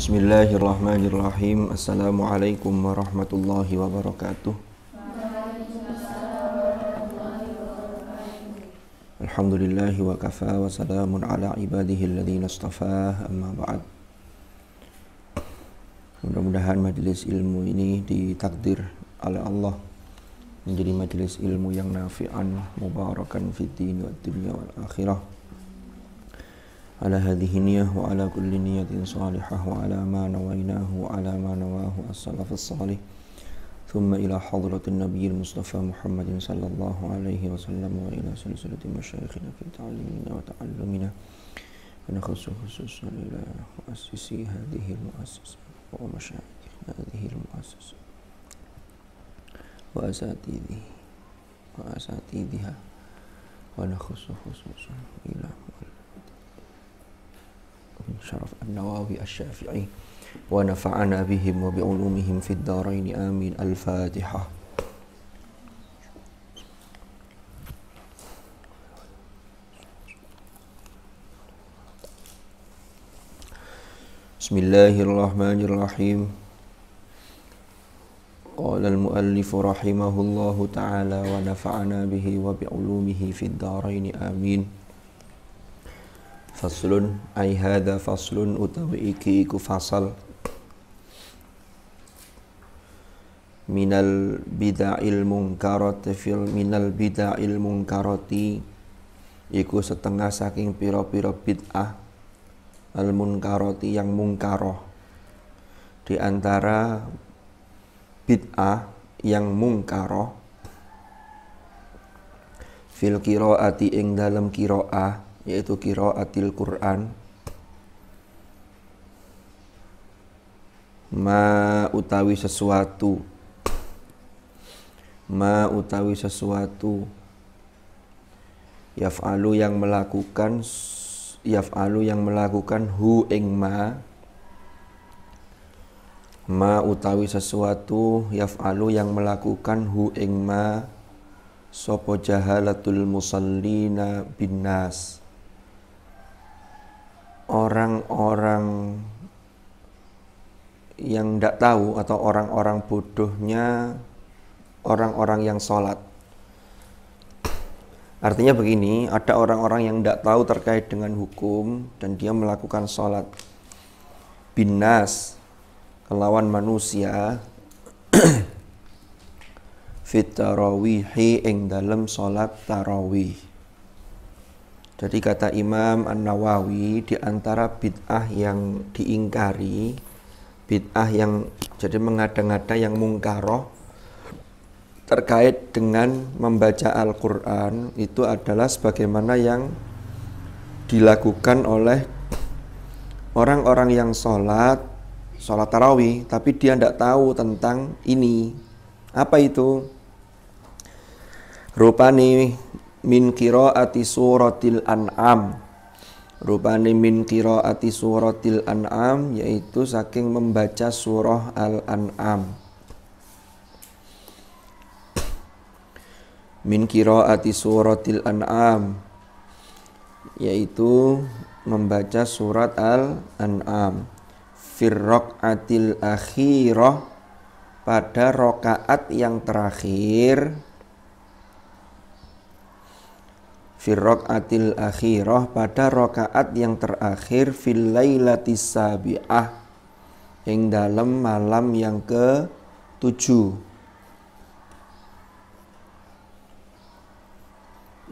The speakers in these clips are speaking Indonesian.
Bismillahirrahmanirrahim. Assalamualaikum warahmatullahi wabarakatuh. Alhamdulillahi wa kafa wa salamun ala ibadihi alladhina astafa amma ba'd. Mudah-mudahan majelis ilmu ini ditakdir oleh Allah menjadi majelis ilmu yang nafi'an mubarakan fid din wa dunya wal akhirah على هذه النية وعلى كل نية صالحة وعلى ما نويناه وعلى ما نواه السلف الصالح ثم إلى حضرة النبي المصطفى محمد صلى الله عليه وسلم وإلى سلسلة مشايخنا في تعليمنا وتعلمنا ونخص خصوصا إلى مؤسسي هذه المؤسسة ومشايخ هذه المؤسسة وأساتذه وأساتذها ونخص خصوصا إلى مؤلف شرف النواوي الشافعي ونفعنا بهم وبعلومهم في الدارين آمين الفاتحة بسم الله الرحمن الرحيم قال المؤلف رحمه الله تعالى ونفعنا به وبعلومه في الدارين آمين faslun ai hadha faslun utawi iki iku fasal minal bida'il munkarati fil minal bida'il karoti, iku setengah saking piro-piro piro bid'ah al karoti yang mungkaroh di antara bid'ah yang mungkaroh fil kiroati ing dalam kiroah yaitu qiraatil Quran ma utawi sesuatu ma utawi sesuatu yaf'alu yang melakukan yaf'alu yang melakukan hu ing ma ma utawi sesuatu yaf'alu yang melakukan hu ing ma sopo jahalatul musallina nas orang-orang yang tidak tahu atau orang-orang bodohnya orang-orang yang sholat. Artinya begini, ada orang-orang yang tidak tahu terkait dengan hukum dan dia melakukan sholat. Binas, kelawan manusia, fit ing dalam sholat tarawih. Jadi kata Imam An-Nawawi di antara bid'ah yang diingkari, bid'ah yang jadi mengada-ngada yang mungkaroh terkait dengan membaca Al-Quran itu adalah sebagaimana yang dilakukan oleh orang-orang yang sholat, sholat tarawih, tapi dia tidak tahu tentang ini. Apa itu? rupa nih min qiraati suratil an'am rupane min qiraati suratil an'am yaitu saking membaca surah al-an'am min qiraati suratil an'am yaitu membaca surat al-an'am firraqatil akhirah pada rokaat yang terakhir firrok atil akhirah pada rokaat yang terakhir fil sabi'ah ing dalam malam yang ke tujuh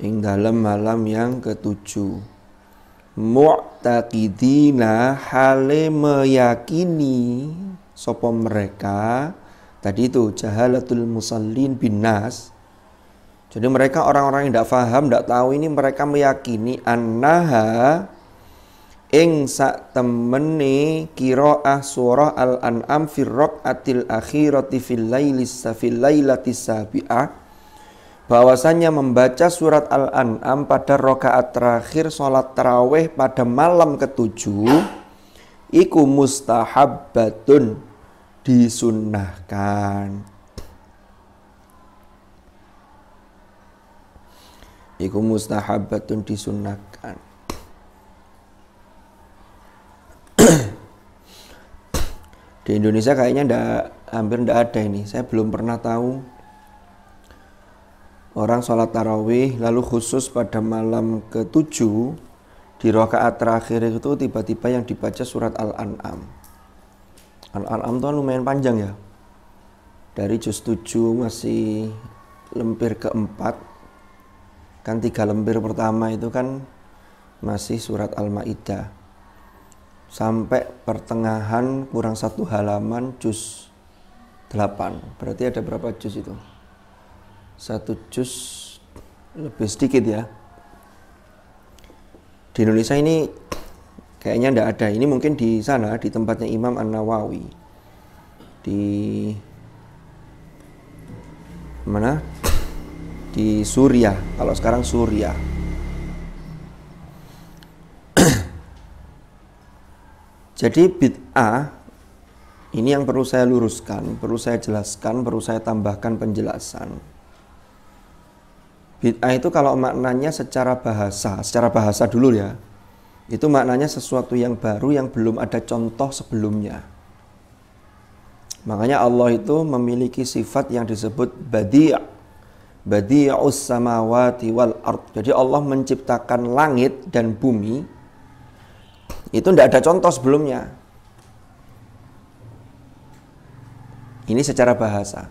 ing dalam malam yang ke tujuh mu'taqidina hale meyakini sopo mereka tadi itu jahalatul musallin binas jadi mereka orang-orang yang tidak paham, tidak tahu ini mereka meyakini annaha ing sak temene kiroah surah al-an'am firrok atil akhirati fil lailis fil lailatis sabi'ah bahwasanya membaca surat al-an'am pada rakaat terakhir salat tarawih pada malam ketujuh iku mustahabbatun disunnahkan iku mustahabatun disunahkan di Indonesia kayaknya ndak hampir ndak ada ini saya belum pernah tahu orang sholat tarawih lalu khusus pada malam ketujuh di rokaat terakhir itu tiba-tiba yang dibaca surat Al-An'am Al-An'am itu lumayan panjang ya dari juz tujuh masih lempir keempat kan tiga lembar pertama itu kan masih surat Al-Maidah sampai pertengahan kurang satu halaman juz 8 berarti ada berapa juz itu satu juz lebih sedikit ya di Indonesia ini kayaknya tidak ada ini mungkin di sana di tempatnya Imam An Nawawi di mana di Suria kalau sekarang Surya. jadi bid'ah ini yang perlu saya luruskan, perlu saya jelaskan, perlu saya tambahkan penjelasan. Bid'ah itu kalau maknanya secara bahasa, secara bahasa dulu ya. Itu maknanya sesuatu yang baru yang belum ada contoh sebelumnya. Makanya Allah itu memiliki sifat yang disebut badiah badi'us samawati wal ard. Jadi Allah menciptakan langit dan bumi itu tidak ada contoh sebelumnya. Ini secara bahasa.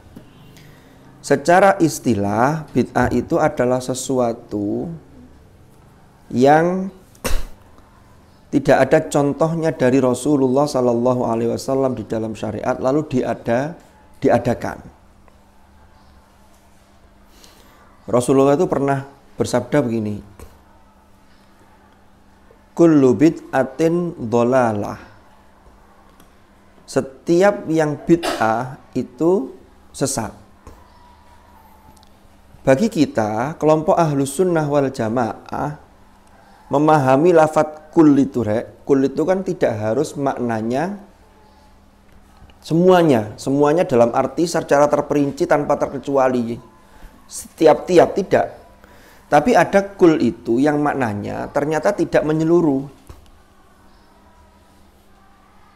Secara istilah bid'ah itu adalah sesuatu yang tidak ada contohnya dari Rasulullah Sallallahu Alaihi Wasallam di dalam syariat lalu diada diadakan. Rasulullah itu pernah bersabda begini. Kullu bid'atin dolalah. Setiap yang bid'ah itu sesat. Bagi kita, kelompok ahlus sunnah wal jamaah memahami lafat kul itu rek. Kul itu kan tidak harus maknanya semuanya, semuanya dalam arti secara terperinci tanpa terkecuali setiap-tiap tidak. Tapi ada kul itu yang maknanya ternyata tidak menyeluruh.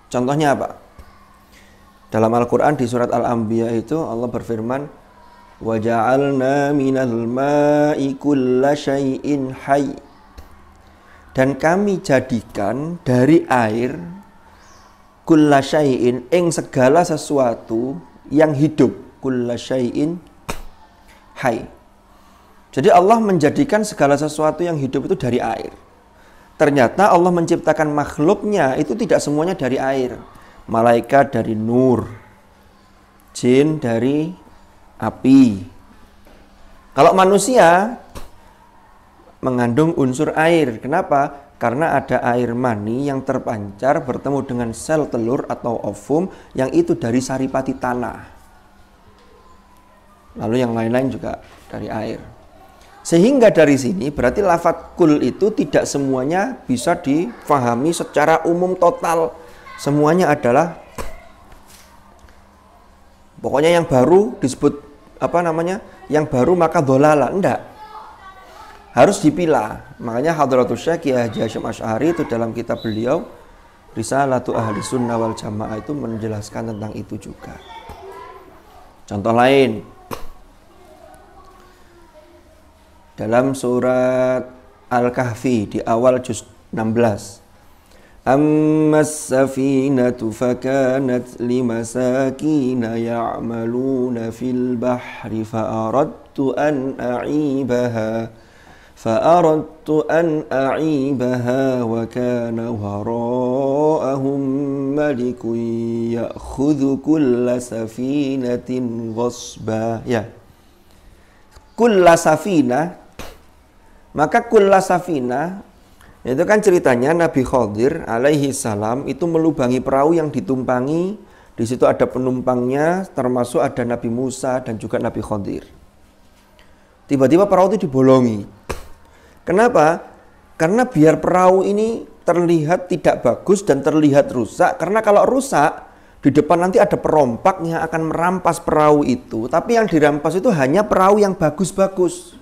Contohnya apa? Dalam Al-Quran di surat Al-Anbiya itu Allah berfirman, وَجَعَلْنَا مِنَ الْمَاءِ كُلَّ شَيْءٍ hay Dan kami jadikan dari air kullasyai'in ing segala sesuatu yang hidup kullasyai'in Hai. Jadi Allah menjadikan segala sesuatu yang hidup itu dari air. Ternyata Allah menciptakan makhluknya itu tidak semuanya dari air. Malaikat dari nur. Jin dari api. Kalau manusia mengandung unsur air. Kenapa? Karena ada air mani yang terpancar bertemu dengan sel telur atau ovum yang itu dari saripati tanah. Lalu yang lain-lain juga dari air. Sehingga dari sini berarti lafat kul itu tidak semuanya bisa difahami secara umum total. Semuanya adalah pokoknya yang baru disebut apa namanya? Yang baru maka dolala. Enggak. Harus dipilah. Makanya Hadratus Syekh Kiai Haji Hasyim Asy'ari itu dalam kitab beliau Risalatu Ahli Sunnah wal Jamaah itu menjelaskan tentang itu juga. Contoh lain, dalam surat Al-Kahfi di awal juz 16. Ammas safinatu fakanat limasakina ya'maluna fil bahri fa'aradtu an a'ibaha fa'aradtu an a'ibaha wa kana wara'ahum malikun ya'khudhu kulla ya kulla maka kulla safina itu kan ceritanya Nabi Khadir alaihi salam itu melubangi perahu yang ditumpangi di situ ada penumpangnya termasuk ada Nabi Musa dan juga Nabi Khadir. Tiba-tiba perahu itu dibolongi. Kenapa? Karena biar perahu ini terlihat tidak bagus dan terlihat rusak karena kalau rusak di depan nanti ada perompak yang akan merampas perahu itu, tapi yang dirampas itu hanya perahu yang bagus-bagus.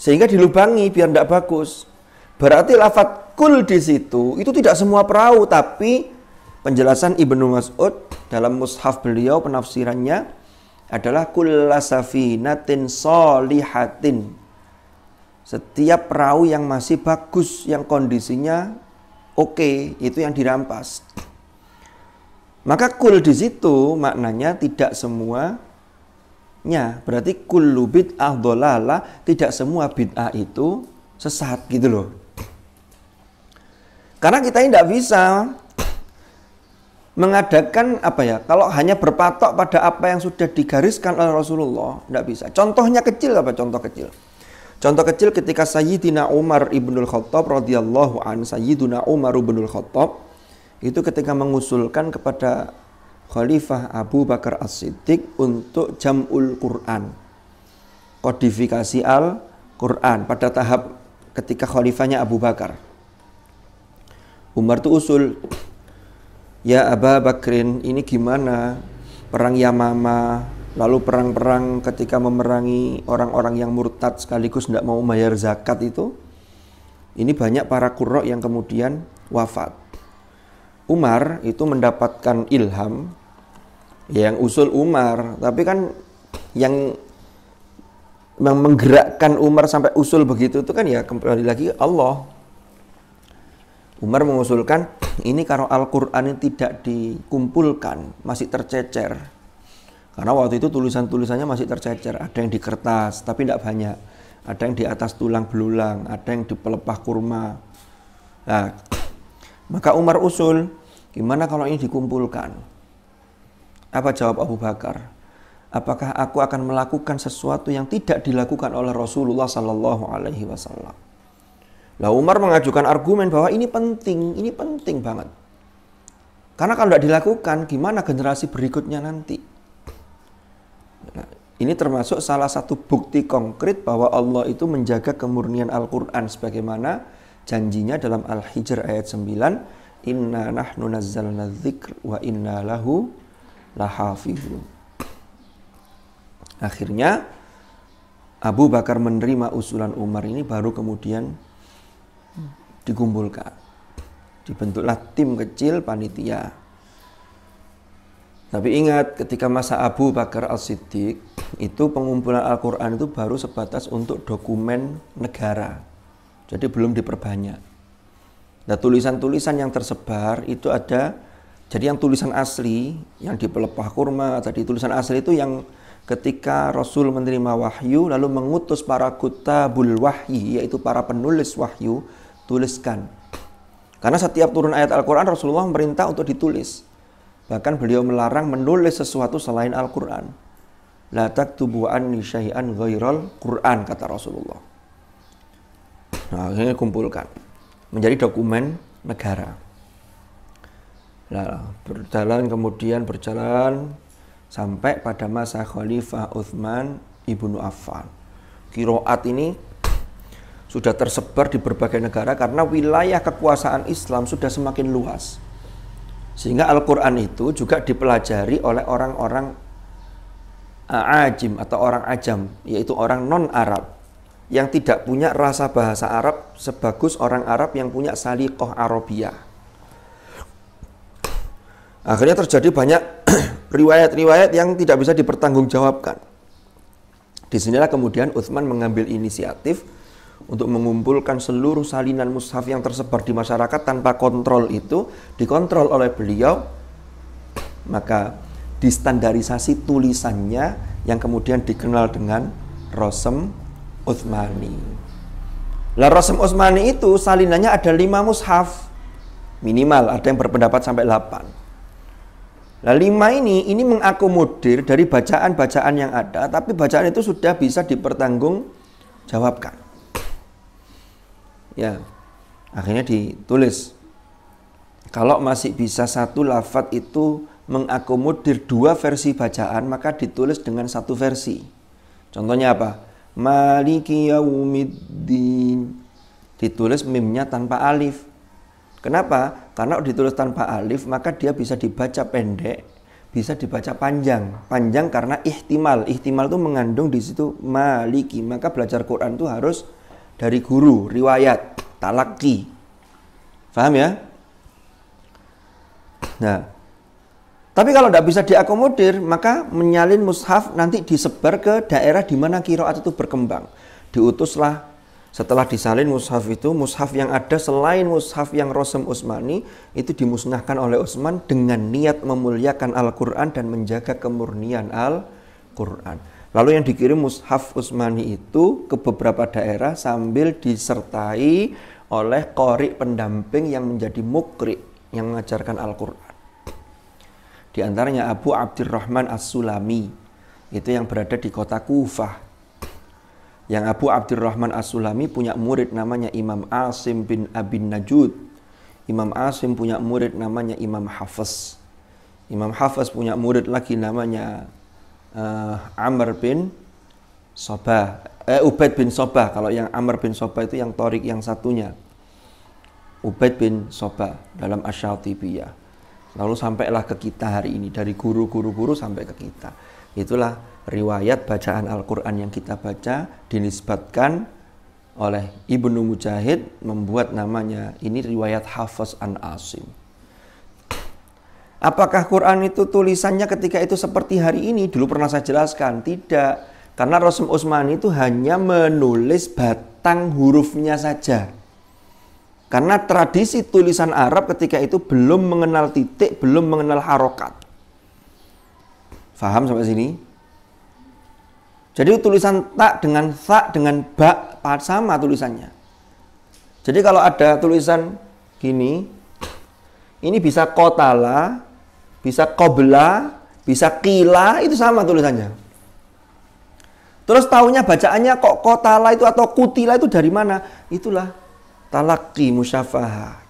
Sehingga dilubangi biar tidak bagus. Berarti lafat kul di situ itu tidak semua perahu tapi penjelasan Ibnu Mas'ud dalam mushaf beliau penafsirannya adalah kullasafinatin solihatin. Setiap perahu yang masih bagus, yang kondisinya oke, okay, itu yang dirampas. Maka kul di situ maknanya tidak semua bid'ahnya. Berarti kullu bid'ah dolala, tidak semua bid'ah itu sesat gitu loh. Karena kita tidak bisa mengadakan apa ya kalau hanya berpatok pada apa yang sudah digariskan oleh Rasulullah tidak bisa contohnya kecil apa contoh kecil contoh kecil ketika Sayyidina Umar ibnul Khattab radhiyallahu an Sayyidina Umar ibnul Khattab itu ketika mengusulkan kepada Khalifah Abu Bakar As-Siddiq untuk jamul Quran. Kodifikasi Al-Quran pada tahap ketika khalifahnya Abu Bakar. Umar itu usul, ya Aba Bakrin ini gimana? Perang Yamama, lalu perang-perang ketika memerangi orang-orang yang murtad sekaligus tidak mau bayar zakat itu, ini banyak para kurok yang kemudian wafat Umar itu mendapatkan ilham yang usul Umar, tapi kan yang yang menggerakkan Umar sampai usul begitu itu kan ya kembali lagi Allah. Umar mengusulkan ini karena Al-Qur'an tidak dikumpulkan, masih tercecer. Karena waktu itu tulisan-tulisannya masih tercecer, ada yang di kertas tapi tidak banyak. Ada yang di atas tulang belulang, ada yang di pelepah kurma. Nah, maka Umar usul, gimana kalau ini dikumpulkan? Apa jawab Abu Bakar? Apakah aku akan melakukan sesuatu yang tidak dilakukan oleh Rasulullah Sallallahu Alaihi Wasallam? Lah Umar mengajukan argumen bahwa ini penting, ini penting banget. Karena kalau tidak dilakukan, gimana generasi berikutnya nanti? Nah, ini termasuk salah satu bukti konkret bahwa Allah itu menjaga kemurnian Al-Quran sebagaimana janjinya dalam Al-Hijr ayat 9 inna nahnu nazzalna dzikr wa inna lahu lahafizun akhirnya Abu Bakar menerima usulan Umar ini baru kemudian dikumpulkan dibentuklah tim kecil panitia tapi ingat ketika masa Abu Bakar al siddiq itu pengumpulan Al-Quran itu baru sebatas untuk dokumen negara jadi belum diperbanyak. Nah tulisan-tulisan yang tersebar itu ada, jadi yang tulisan asli, yang di pelepah kurma, tadi tulisan asli itu yang ketika Rasul menerima wahyu lalu mengutus para kutabul wahyi, yaitu para penulis wahyu, tuliskan. Karena setiap turun ayat Al-Quran Rasulullah memerintah untuk ditulis. Bahkan beliau melarang menulis sesuatu selain Al-Quran. La taktubu anni syai'an ghairal Quran kata Rasulullah. Nah, akhirnya kumpulkan menjadi dokumen negara. Nah, berjalan kemudian berjalan sampai pada masa Khalifah Uthman ibnu Affan. Kiroat ini sudah tersebar di berbagai negara karena wilayah kekuasaan Islam sudah semakin luas. Sehingga Al-Quran itu juga dipelajari oleh orang-orang ajim atau orang ajam, yaitu orang non-Arab yang tidak punya rasa bahasa Arab sebagus orang Arab yang punya salikoh Arabia. Akhirnya terjadi banyak riwayat-riwayat yang tidak bisa dipertanggungjawabkan. Disinilah kemudian Utsman mengambil inisiatif untuk mengumpulkan seluruh salinan mushaf yang tersebar di masyarakat tanpa kontrol itu dikontrol oleh beliau maka distandarisasi tulisannya yang kemudian dikenal dengan rosem Utsmani. Lah Rasm Utsmani itu salinannya ada lima mushaf minimal, ada yang berpendapat sampai delapan. Nah, lima ini ini mengakomodir dari bacaan-bacaan yang ada, tapi bacaan itu sudah bisa dipertanggungjawabkan. Ya, akhirnya ditulis. Kalau masih bisa satu lafat itu mengakomodir dua versi bacaan, maka ditulis dengan satu versi. Contohnya apa? Maliki yaumiddin. Ditulis mimnya tanpa alif. Kenapa? Karena ditulis tanpa alif maka dia bisa dibaca pendek, bisa dibaca panjang. Panjang karena ihtimal. Ihtimal itu mengandung di situ maliki. Maka belajar Quran itu harus dari guru, riwayat, talaki. Faham ya? Nah, tapi kalau tidak bisa diakomodir, maka menyalin mushaf nanti disebar ke daerah di mana kiroat itu berkembang. Diutuslah setelah disalin mushaf itu, mushaf yang ada selain mushaf yang Rosem Usmani itu dimusnahkan oleh Utsman dengan niat memuliakan Al-Quran dan menjaga kemurnian Al-Quran. Lalu yang dikirim mushaf Usmani itu ke beberapa daerah sambil disertai oleh korik pendamping yang menjadi mukri yang mengajarkan Al-Quran. Di antaranya Abu Abdurrahman As-Sulami, itu yang berada di kota Kufah. Yang Abu Abdurrahman As-Sulami punya murid namanya Imam Asim bin Abin Najud. Imam Asim punya murid namanya Imam Hafiz. Imam Hafiz punya murid lagi namanya uh, Amr bin Sobah. Eh, Ubaid bin Sobah. Kalau yang Amr bin Sobah itu yang torik yang satunya. Ubaid bin Sobah dalam Asyatibiyah lalu sampailah ke kita hari ini dari guru-guru-guru sampai ke kita itulah riwayat bacaan Al-Quran yang kita baca dinisbatkan oleh Ibnu Mujahid membuat namanya ini riwayat Hafiz An Asim Apakah Quran itu tulisannya ketika itu seperti hari ini? Dulu pernah saya jelaskan, tidak. Karena Rasul Utsman itu hanya menulis batang hurufnya saja. Karena tradisi tulisan Arab ketika itu belum mengenal titik, belum mengenal harokat. Faham sampai sini? Jadi tulisan tak dengan tak dengan bak sama tulisannya. Jadi kalau ada tulisan gini, ini bisa kotala, bisa kobla, bisa kila, itu sama tulisannya. Terus taunya bacaannya kok kotala itu atau kutila itu dari mana? Itulah talaki musyafaha.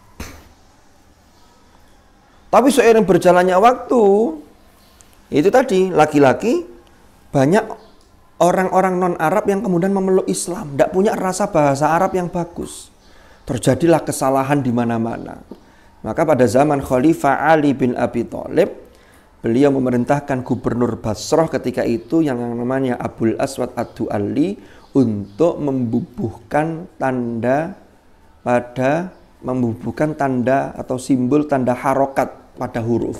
Tapi seiring berjalannya waktu, itu tadi laki-laki banyak orang-orang non Arab yang kemudian memeluk Islam, tidak punya rasa bahasa Arab yang bagus. Terjadilah kesalahan di mana-mana. Maka pada zaman Khalifah Ali bin Abi Thalib, beliau memerintahkan gubernur Basrah ketika itu yang namanya Abdul Aswad Ad-Du'ali untuk membubuhkan tanda pada membubuhkan tanda atau simbol tanda harokat pada huruf.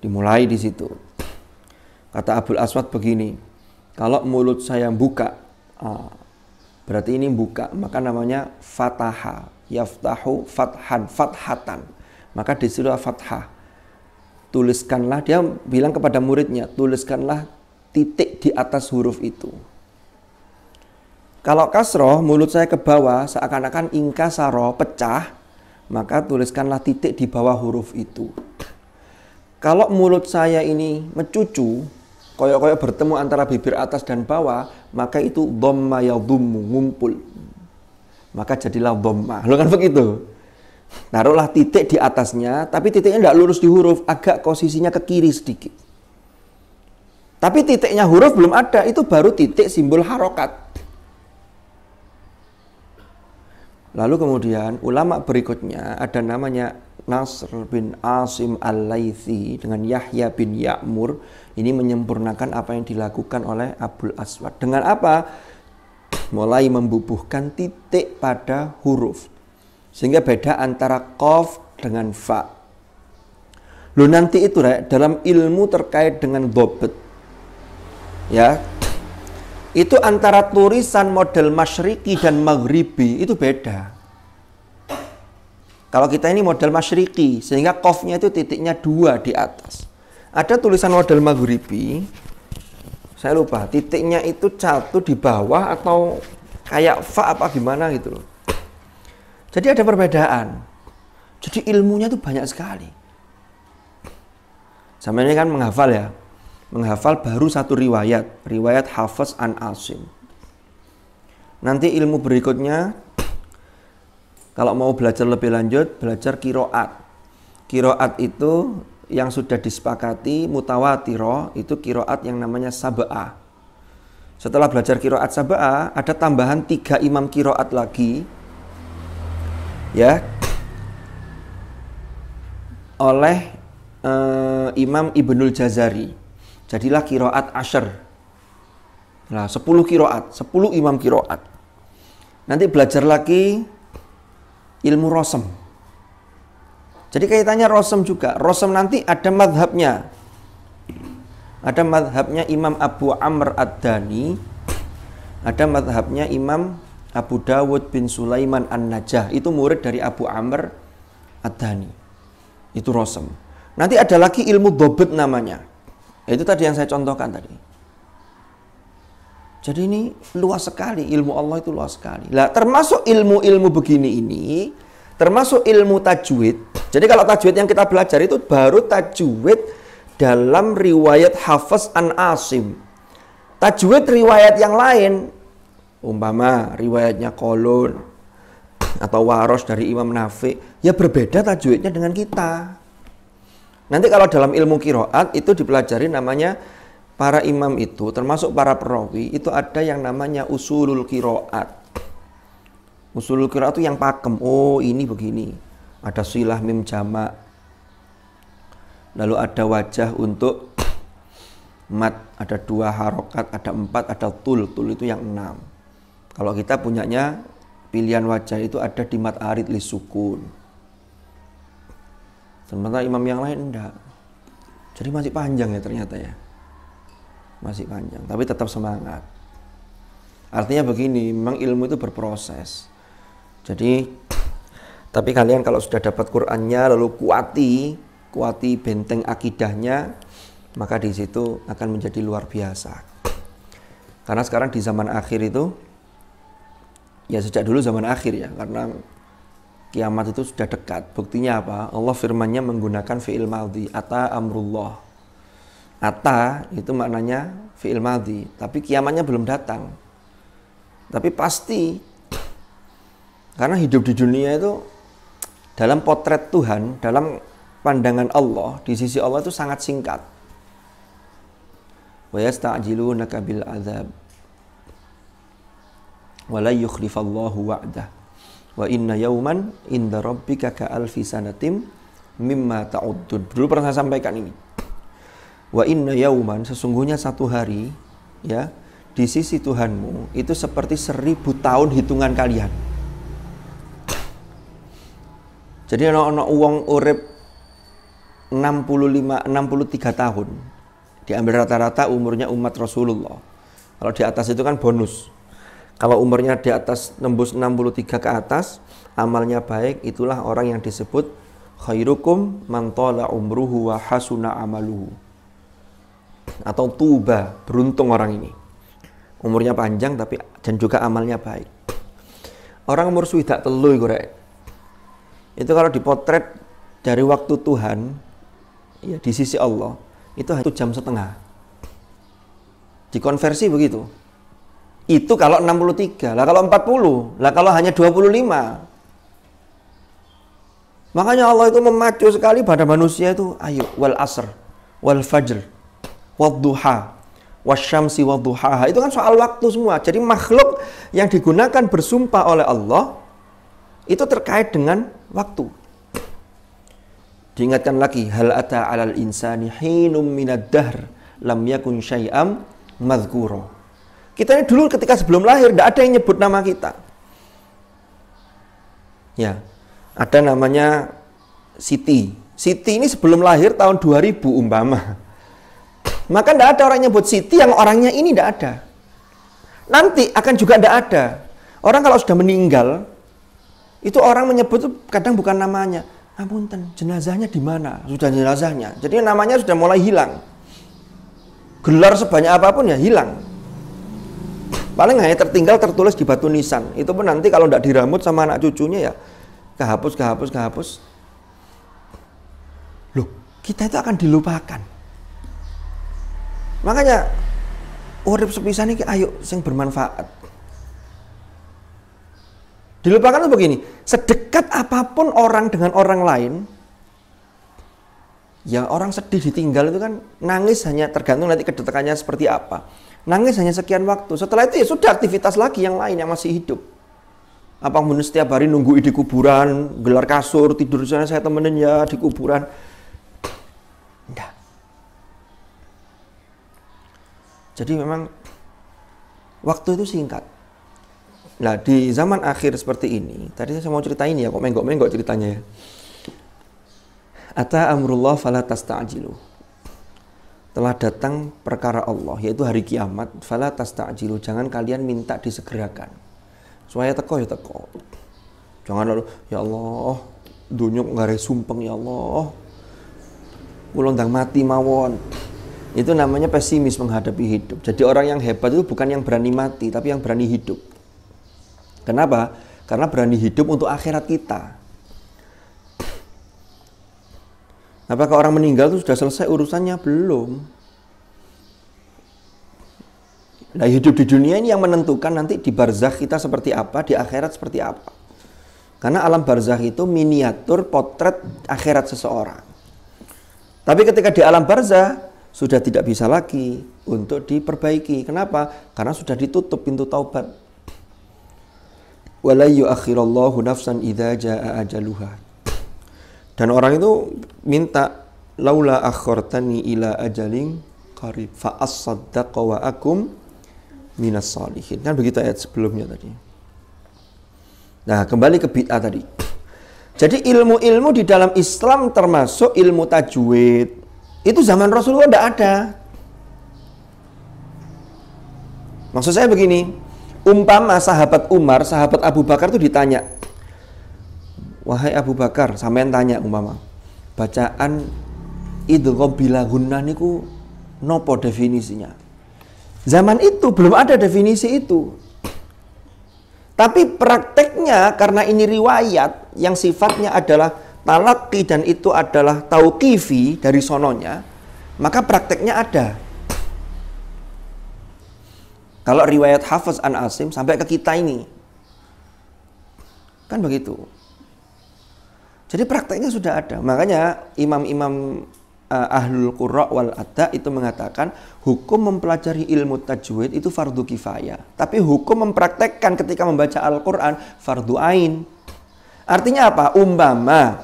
Dimulai di situ. Kata Abdul Aswad begini, kalau mulut saya buka, ah, berarti ini buka, maka namanya fataha, yaftahu fathan, fathatan. Maka di situ fathah. Tuliskanlah, dia bilang kepada muridnya, tuliskanlah titik di atas huruf itu. Kalau kasroh, mulut saya ke bawah, seakan-akan ingkasaro, pecah, maka tuliskanlah titik di bawah huruf itu. Kalau mulut saya ini mencucu, koyok-koyok bertemu antara bibir atas dan bawah, maka itu dhamma yadhummu, ngumpul. Maka jadilah dhamma. Lo kan begitu? Taruhlah titik di atasnya, tapi titiknya tidak lurus di huruf, agak posisinya ke kiri sedikit. Tapi titiknya huruf belum ada, itu baru titik simbol harokat. Lalu kemudian ulama berikutnya ada namanya Nasr bin Asim al-Laythi dengan Yahya bin Ya'mur ini menyempurnakan apa yang dilakukan oleh Abdul Aswad. Dengan apa? Mulai membubuhkan titik pada huruf. Sehingga beda antara qaf dengan fa. Lu nanti itu Rek, dalam ilmu terkait dengan dobet. Ya, itu antara tulisan model masyriki dan maghribi itu beda. Kalau kita ini model masyriki, sehingga kofnya itu titiknya dua di atas. Ada tulisan model maghribi, saya lupa, titiknya itu satu di bawah atau kayak fa apa gimana gitu loh. Jadi ada perbedaan. Jadi ilmunya itu banyak sekali. Sama ini kan menghafal ya, menghafal baru satu riwayat, riwayat Hafiz an Asim. Nanti ilmu berikutnya kalau mau belajar lebih lanjut, belajar kiroat. Kiroat itu yang sudah disepakati mutawatiro itu kiroat yang namanya sabaa. Setelah belajar kiroat sabaa, ada tambahan tiga imam kiroat lagi, ya, oleh uh, Imam Ibnul Jazari. Jadilah kiroat asher. Nah, 10 kiroat, 10 imam kiroat. Nanti belajar lagi ilmu rosem. Jadi kaitannya rosem juga. Rosem nanti ada madhabnya. Ada madhabnya Imam Abu Amr Ad-Dani. Ada madhabnya Imam Abu Dawud bin Sulaiman An-Najah. Itu murid dari Abu Amr Ad-Dani. Itu rosem. Nanti ada lagi ilmu dobet namanya. Itu tadi yang saya contohkan tadi. Jadi ini luas sekali, ilmu Allah itu luas sekali. Lah termasuk ilmu-ilmu begini ini, termasuk ilmu tajwid. Jadi kalau tajwid yang kita belajar itu baru tajwid dalam riwayat Hafiz an Asim. Tajwid riwayat yang lain, umpama riwayatnya Kolon atau Waros dari Imam Nafi, ya berbeda tajwidnya dengan kita. Nanti kalau dalam ilmu kiroat itu dipelajari namanya para imam itu termasuk para perawi itu ada yang namanya usulul kiroat. Usulul kiroat itu yang pakem. Oh ini begini. Ada silah mim jamak. Lalu ada wajah untuk mat. Ada dua harokat, ada empat, ada tul. Tul itu yang enam. Kalau kita punyanya pilihan wajah itu ada di mat arid li sukun Sementara imam yang lain enggak. Jadi masih panjang ya ternyata ya. Masih panjang, tapi tetap semangat. Artinya begini, memang ilmu itu berproses. Jadi tapi kalian kalau sudah dapat Qur'annya lalu kuati, kuati benteng akidahnya, maka di situ akan menjadi luar biasa. Karena sekarang di zaman akhir itu ya sejak dulu zaman akhir ya, karena kiamat itu sudah dekat. Buktinya apa? Allah firmannya menggunakan fi'il madhi, ata amrullah. Ata itu maknanya fi'il madhi, tapi kiamatnya belum datang. Tapi pasti karena hidup di dunia itu dalam potret Tuhan, dalam pandangan Allah, di sisi Allah itu sangat singkat. Wa yasta'jilunaka bil azab. Wa la yukhlifallahu wa'dah Wa inna yauman inda rabbika ka alfi sanatim mimma ta'uddun. Dulu pernah saya sampaikan ini. Wa inna yauman sesungguhnya satu hari ya di sisi Tuhanmu itu seperti seribu tahun hitungan kalian. Jadi anak-anak uang urip 65 63 tahun diambil rata-rata umurnya umat Rasulullah. Kalau di atas itu kan bonus. Kalau umurnya di atas nembus 63 ke atas, amalnya baik, itulah orang yang disebut khairukum man tola umruhu wa hasuna amaluhu. Atau tuba, beruntung orang ini. Umurnya panjang tapi dan juga amalnya baik. Orang umur suwidak telu iku Itu kalau dipotret dari waktu Tuhan ya di sisi Allah itu hanya jam setengah. Dikonversi begitu itu kalau 63. Lah kalau 40, lah kalau hanya 25. Makanya Allah itu memacu sekali pada manusia itu, ayo wal asr, wal fajr, wal duha, wasyamsi wal duha. Itu kan soal waktu semua. Jadi makhluk yang digunakan bersumpah oleh Allah itu terkait dengan waktu. Diingatkan lagi, hal ata alal insani hinum minad dahr lam yakun syai'am madhkuro kita ini dulu ketika sebelum lahir tidak ada yang nyebut nama kita. Ya, ada namanya Siti. Siti ini sebelum lahir tahun 2000 umpama. Maka tidak ada orang nyebut Siti yang orangnya ini tidak ada. Nanti akan juga tidak ada. Orang kalau sudah meninggal, itu orang menyebut kadang bukan namanya. Ampunten, jenazahnya di mana? Sudah jenazahnya. Jadi namanya sudah mulai hilang. Gelar sebanyak apapun ya hilang. Paling hanya tertinggal tertulis di batu nisan. Itu pun nanti kalau tidak diramut sama anak cucunya ya kehapus, kehapus, kehapus. Loh, kita itu akan dilupakan. Makanya urip sepisan ini ayo sing bermanfaat. Dilupakan tuh begini, sedekat apapun orang dengan orang lain, ya orang sedih ditinggal itu kan nangis hanya tergantung nanti kedetekannya seperti apa. Nangis hanya sekian waktu. Setelah itu ya sudah aktivitas lagi yang lain yang masih hidup. Apa mungkin setiap hari nunggu di kuburan, gelar kasur, tidur di sana saya temenin ya di kuburan. Enggak. Jadi memang waktu itu singkat. Nah di zaman akhir seperti ini, tadi saya mau ceritain ya kok menggok-menggok ceritanya ya. Ata amrullah falatasta'ajiluh telah datang perkara Allah yaitu hari kiamat fala tastajilu jangan kalian minta disegerakan supaya teko ya teko jangan lalu ya Allah dunyok nggak sumpeng ya Allah ulondang mati mawon itu namanya pesimis menghadapi hidup jadi orang yang hebat itu bukan yang berani mati tapi yang berani hidup kenapa karena berani hidup untuk akhirat kita Apakah orang meninggal itu sudah selesai urusannya? Belum. Nah hidup di dunia ini yang menentukan nanti di barzakh kita seperti apa, di akhirat seperti apa. Karena alam barzakh itu miniatur potret akhirat seseorang. Tapi ketika di alam barzakh sudah tidak bisa lagi untuk diperbaiki. Kenapa? Karena sudah ditutup pintu taubat. Walayyu akhirallahu nafsan idha jaa ajaluhat. Dan orang itu minta laula akhortani ila ajalin qarib fa asaddaqa wa akum minas salihin. Kan begitu ayat sebelumnya tadi. Nah, kembali ke bid'ah tadi. Jadi ilmu-ilmu di dalam Islam termasuk ilmu tajwid. Itu zaman Rasulullah tidak ada. Maksud saya begini, umpama sahabat Umar, sahabat Abu Bakar itu ditanya, wahai Abu Bakar sampean tanya umpama bacaan idgham bila gunnah niku nopo definisinya zaman itu belum ada definisi itu tapi prakteknya karena ini riwayat yang sifatnya adalah talaki dan itu adalah tauqifi dari sononya maka prakteknya ada kalau riwayat Hafiz An Asim sampai ke kita ini kan begitu jadi prakteknya sudah ada. Makanya imam-imam uh, ahlul qurra wal adha itu mengatakan hukum mempelajari ilmu tajwid itu fardu kifayah. Tapi hukum mempraktekkan ketika membaca Al-Qur'an fardu ain. Artinya apa? Umpama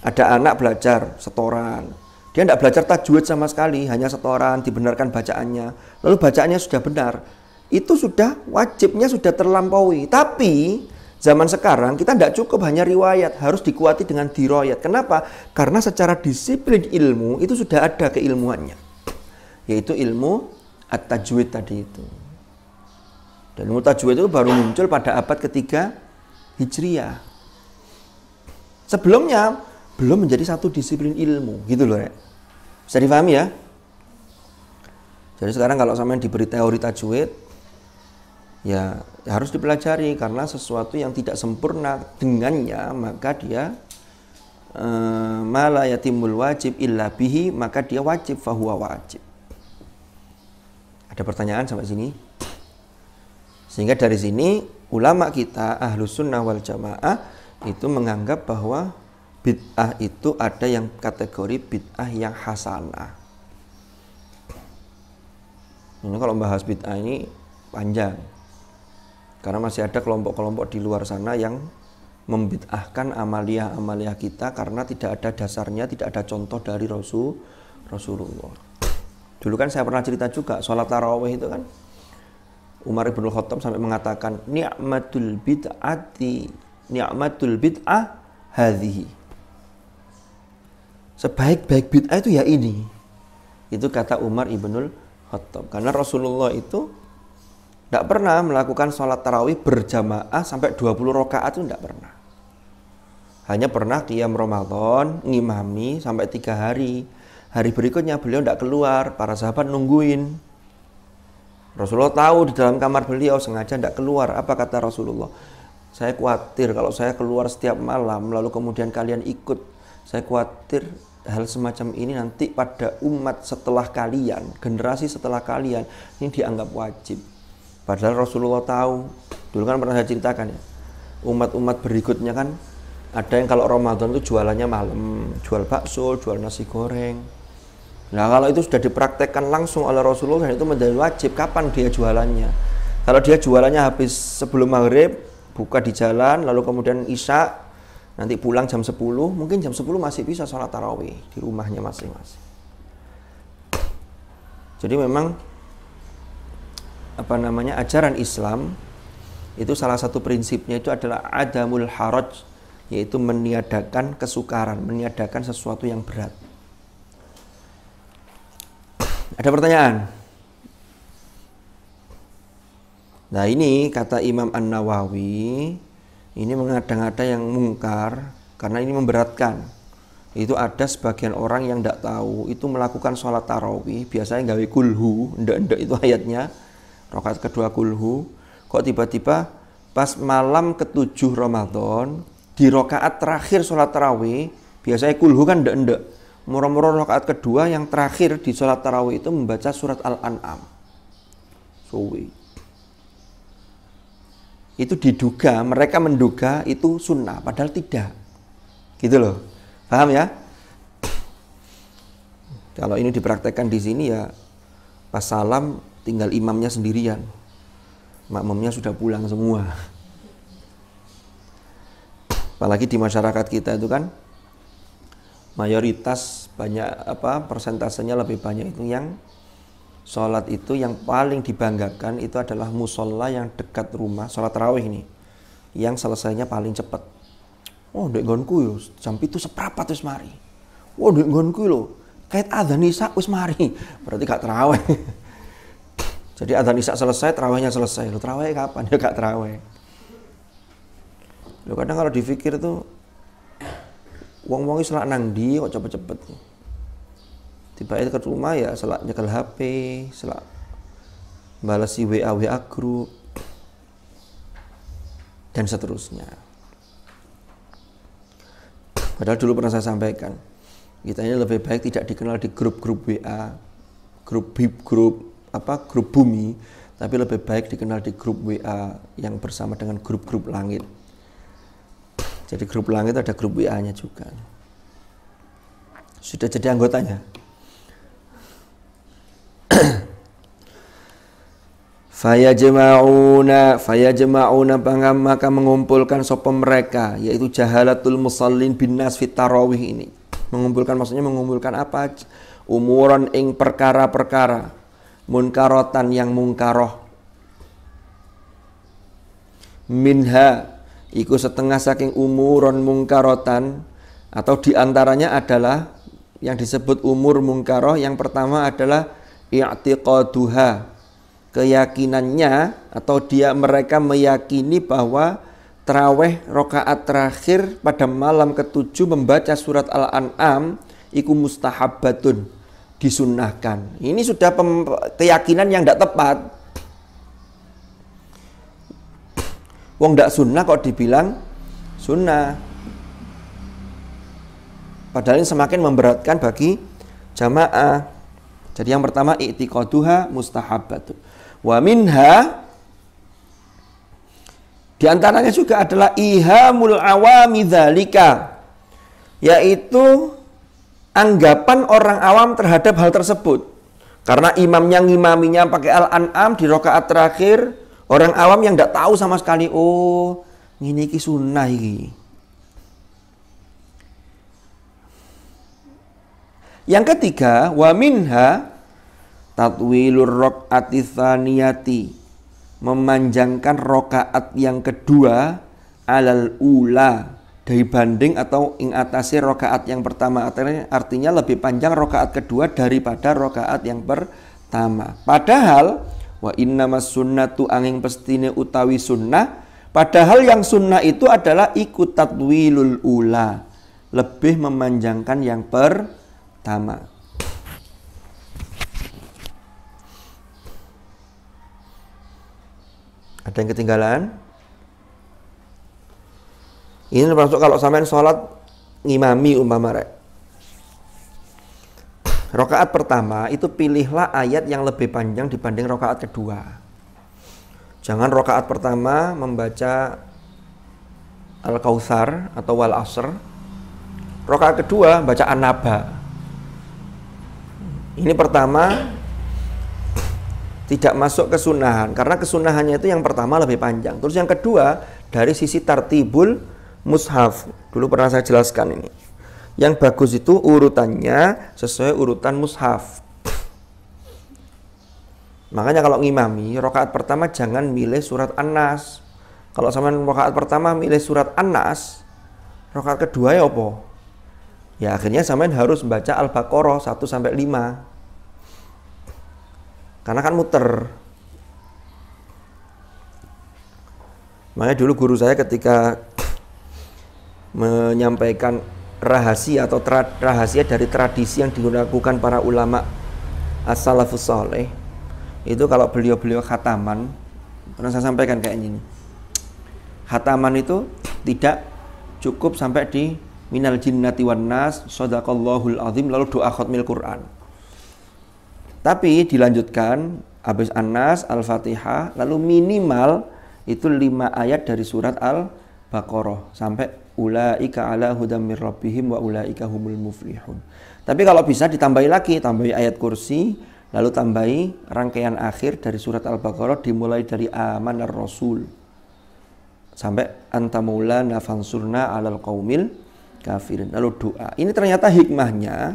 ada anak belajar setoran. Dia tidak belajar tajwid sama sekali, hanya setoran, dibenarkan bacaannya. Lalu bacaannya sudah benar. Itu sudah wajibnya sudah terlampaui. Tapi zaman sekarang kita tidak cukup hanya riwayat, harus dikuati dengan diroyat. Kenapa? Karena secara disiplin ilmu itu sudah ada keilmuannya. Yaitu ilmu at-tajwid tadi itu. Dan ilmu tajwid itu baru muncul pada abad ketiga Hijriah. Sebelumnya belum menjadi satu disiplin ilmu gitu loh ya. Bisa difahami ya? Jadi sekarang kalau sampean diberi teori tajwid, ya harus dipelajari karena sesuatu yang tidak sempurna dengannya maka dia eh, mala yatimul wajib illa bihi maka dia wajib fahuwa wajib ada pertanyaan sampai sini sehingga dari sini ulama kita ahlus sunnah wal jamaah itu menganggap bahwa bid'ah itu ada yang kategori bid'ah yang hasanah ini kalau membahas bid'ah ini panjang karena masih ada kelompok-kelompok di luar sana yang membid'ahkan amalia-amalia kita karena tidak ada dasarnya, tidak ada contoh dari Rasul Rasulullah. Dulu kan saya pernah cerita juga sholat tarawih itu kan Umar ibn Khattab sampai mengatakan ni'matul bid'ati ni'matul bid'ah hadhihi. Sebaik-baik bid'ah itu ya ini. Itu kata Umar ibnul Khattab. Karena Rasulullah itu tidak pernah melakukan sholat tarawih berjamaah sampai 20 rokaat itu tidak pernah. Hanya pernah kiam Ramadan, ngimami sampai tiga hari. Hari berikutnya beliau tidak keluar, para sahabat nungguin. Rasulullah tahu di dalam kamar beliau sengaja tidak keluar. Apa kata Rasulullah? Saya khawatir kalau saya keluar setiap malam lalu kemudian kalian ikut. Saya khawatir hal semacam ini nanti pada umat setelah kalian, generasi setelah kalian ini dianggap wajib Padahal Rasulullah tahu. Dulu kan pernah saya ceritakan ya. Umat-umat berikutnya kan ada yang kalau Ramadan itu jualannya malam, jual bakso, jual nasi goreng. Nah, kalau itu sudah dipraktekkan langsung oleh Rasulullah dan itu menjadi wajib kapan dia jualannya. Kalau dia jualannya habis sebelum maghrib, buka di jalan, lalu kemudian isya, nanti pulang jam 10, mungkin jam 10 masih bisa sholat tarawih di rumahnya masing-masing. Jadi memang apa namanya ajaran Islam itu salah satu prinsipnya itu adalah adamul haraj yaitu meniadakan kesukaran, meniadakan sesuatu yang berat. Ada pertanyaan? Nah ini kata Imam An-Nawawi ini mengada-ngada yang mungkar karena ini memberatkan. Itu ada sebagian orang yang tidak tahu itu melakukan sholat tarawih biasanya gawe kulhu, ndak ndak itu ayatnya rokat kedua kulhu kok tiba-tiba pas malam ketujuh Ramadan di rokaat terakhir sholat tarawih biasanya kulhu kan ndak ndak murah-murah rokaat kedua yang terakhir di sholat tarawih itu membaca surat al-an'am suwi itu diduga mereka menduga itu sunnah padahal tidak gitu loh paham ya kalau ini dipraktekkan di sini ya pas salam tinggal imamnya sendirian makmumnya sudah pulang semua apalagi di masyarakat kita itu kan mayoritas banyak apa persentasenya lebih banyak itu yang sholat itu yang paling dibanggakan itu adalah musola yang dekat rumah sholat rawih ini yang selesainya paling cepat oh dek gonku yo jam itu seperapat wis mari oh dek gonku lo kait ada nisa wis mari berarti gak terawih jadi adzan isya selesai, terawihnya selesai. Lu terawih kapan? Ya gak terawih. Lu kadang kalau dipikir tuh wong wong selak nang di kok cepet-cepet. Tiba itu ke rumah ya selak nyekel HP, selak balas WA WA grup dan seterusnya. Padahal dulu pernah saya sampaikan, kita ini lebih baik tidak dikenal di grup-grup WA, grup bib grup, -grup apa grup bumi, tapi lebih baik dikenal di grup WA yang bersama dengan grup-grup langit. Jadi grup langit ada grup WA-nya juga. Sudah jadi anggotanya. Fayajma'una Fayajma'una maka mengumpulkan sopo mereka Yaitu jahalatul musallin bin nasfi tarawih ini Mengumpulkan maksudnya mengumpulkan apa? Umuran ing perkara-perkara munkarotan yang mungkaroh minha iku setengah saking umuron mungkarotan atau diantaranya adalah yang disebut umur mungkaroh yang pertama adalah i'tiqaduha keyakinannya atau dia mereka meyakini bahwa traweh rokaat terakhir pada malam ketujuh membaca surat al-an'am iku mustahabbatun disunahkan Ini sudah keyakinan yang tidak tepat. Wong tidak sunnah kok dibilang sunnah. Padahal ini semakin memberatkan bagi jamaah. Jadi yang pertama i'tiqaduha mustahabbatu. Wa minha di antaranya juga adalah ihamul awami dzalika yaitu anggapan orang awam terhadap hal tersebut. Karena imamnya ngimaminya pakai al-an'am di rokaat terakhir, orang awam yang tidak tahu sama sekali, oh ini ki sunnah ini. Yang ketiga, wa minha tatwilur rokaati thaniyati, memanjangkan rokaat yang kedua alal ula dari banding atau ingatasi rokaat yang pertama artinya, lebih panjang rokaat kedua daripada rokaat yang pertama padahal wa inna mas sunnatu angin pestine utawi sunnah padahal yang sunnah itu adalah ikut tatwilul ula lebih memanjangkan yang pertama ada yang ketinggalan? Ini termasuk kalau sampean sholat ngimami umpama rek. Rokaat pertama itu pilihlah ayat yang lebih panjang dibanding rokaat kedua. Jangan rokaat pertama membaca al kausar atau Wal Asr. Rokaat kedua baca anaba. Ini pertama tidak masuk kesunahan karena kesunahannya itu yang pertama lebih panjang. Terus yang kedua dari sisi tartibul mushaf. Dulu pernah saya jelaskan ini. Yang bagus itu urutannya sesuai urutan mushaf. Makanya kalau ngimami, rokaat pertama jangan milih surat an Kalau sama rokaat pertama milih surat an rokaat kedua ya apa? Ya akhirnya sampean harus baca Al-Baqarah 1 sampai 5. Karena kan muter. Makanya dulu guru saya ketika menyampaikan rahasia atau tra rahasia dari tradisi yang dilakukan para ulama as-salafus soleh itu kalau beliau-beliau khataman pernah saya sampaikan kayak ini khataman itu tidak cukup sampai di minal jinnati wan nas sadaqallahul azim lalu doa khatmil Quran tapi dilanjutkan habis an Al-Fatihah, lalu minimal itu lima ayat dari surat Al-Baqarah sampai ulaika ala hudam mir rabbihim wa ulaika humul muflihun. Tapi kalau bisa ditambahi lagi, tambahi ayat kursi, lalu tambahi rangkaian akhir dari surat Al-Baqarah dimulai dari amanar rasul sampai antamula nafansurna alal qaumil kafirin. Lalu doa. Ini ternyata hikmahnya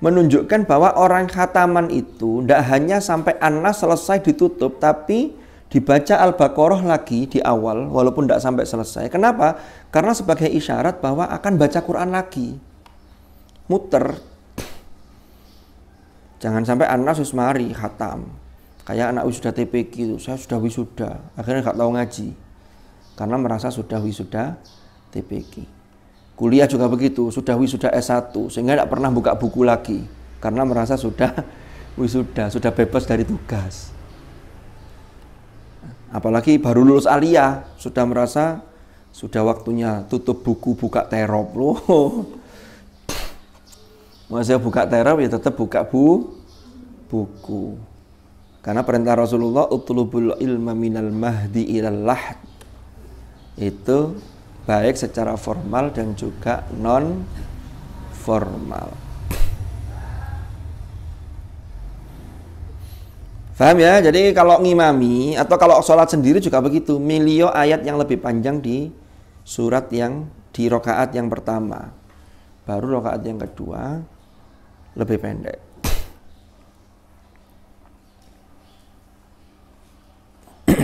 menunjukkan bahwa orang khataman itu tidak hanya sampai anas selesai ditutup tapi dibaca Al-Baqarah lagi di awal walaupun tidak sampai selesai. Kenapa? Karena sebagai isyarat bahwa akan baca Quran lagi. Muter. Jangan sampai anak susmari khatam. Kayak anak wisuda TPQ itu, saya sudah wisuda, akhirnya nggak tahu ngaji. Karena merasa sudah wisuda TPQ. Kuliah juga begitu, sudah wisuda S1, sehingga tidak pernah buka buku lagi. Karena merasa sudah wisuda, sudah bebas dari tugas Apalagi baru lulus alia, sudah merasa sudah waktunya tutup buku buka terop loh. Masih buka terop ya tetap buka bu buku. Karena perintah Rasulullah utlubul ilma minal mahdi ilal Itu baik secara formal dan juga non formal. Faham ya? Jadi kalau ngimami atau kalau sholat sendiri juga begitu. Milio ayat yang lebih panjang di surat yang di rokaat yang pertama. Baru rokaat yang kedua lebih pendek.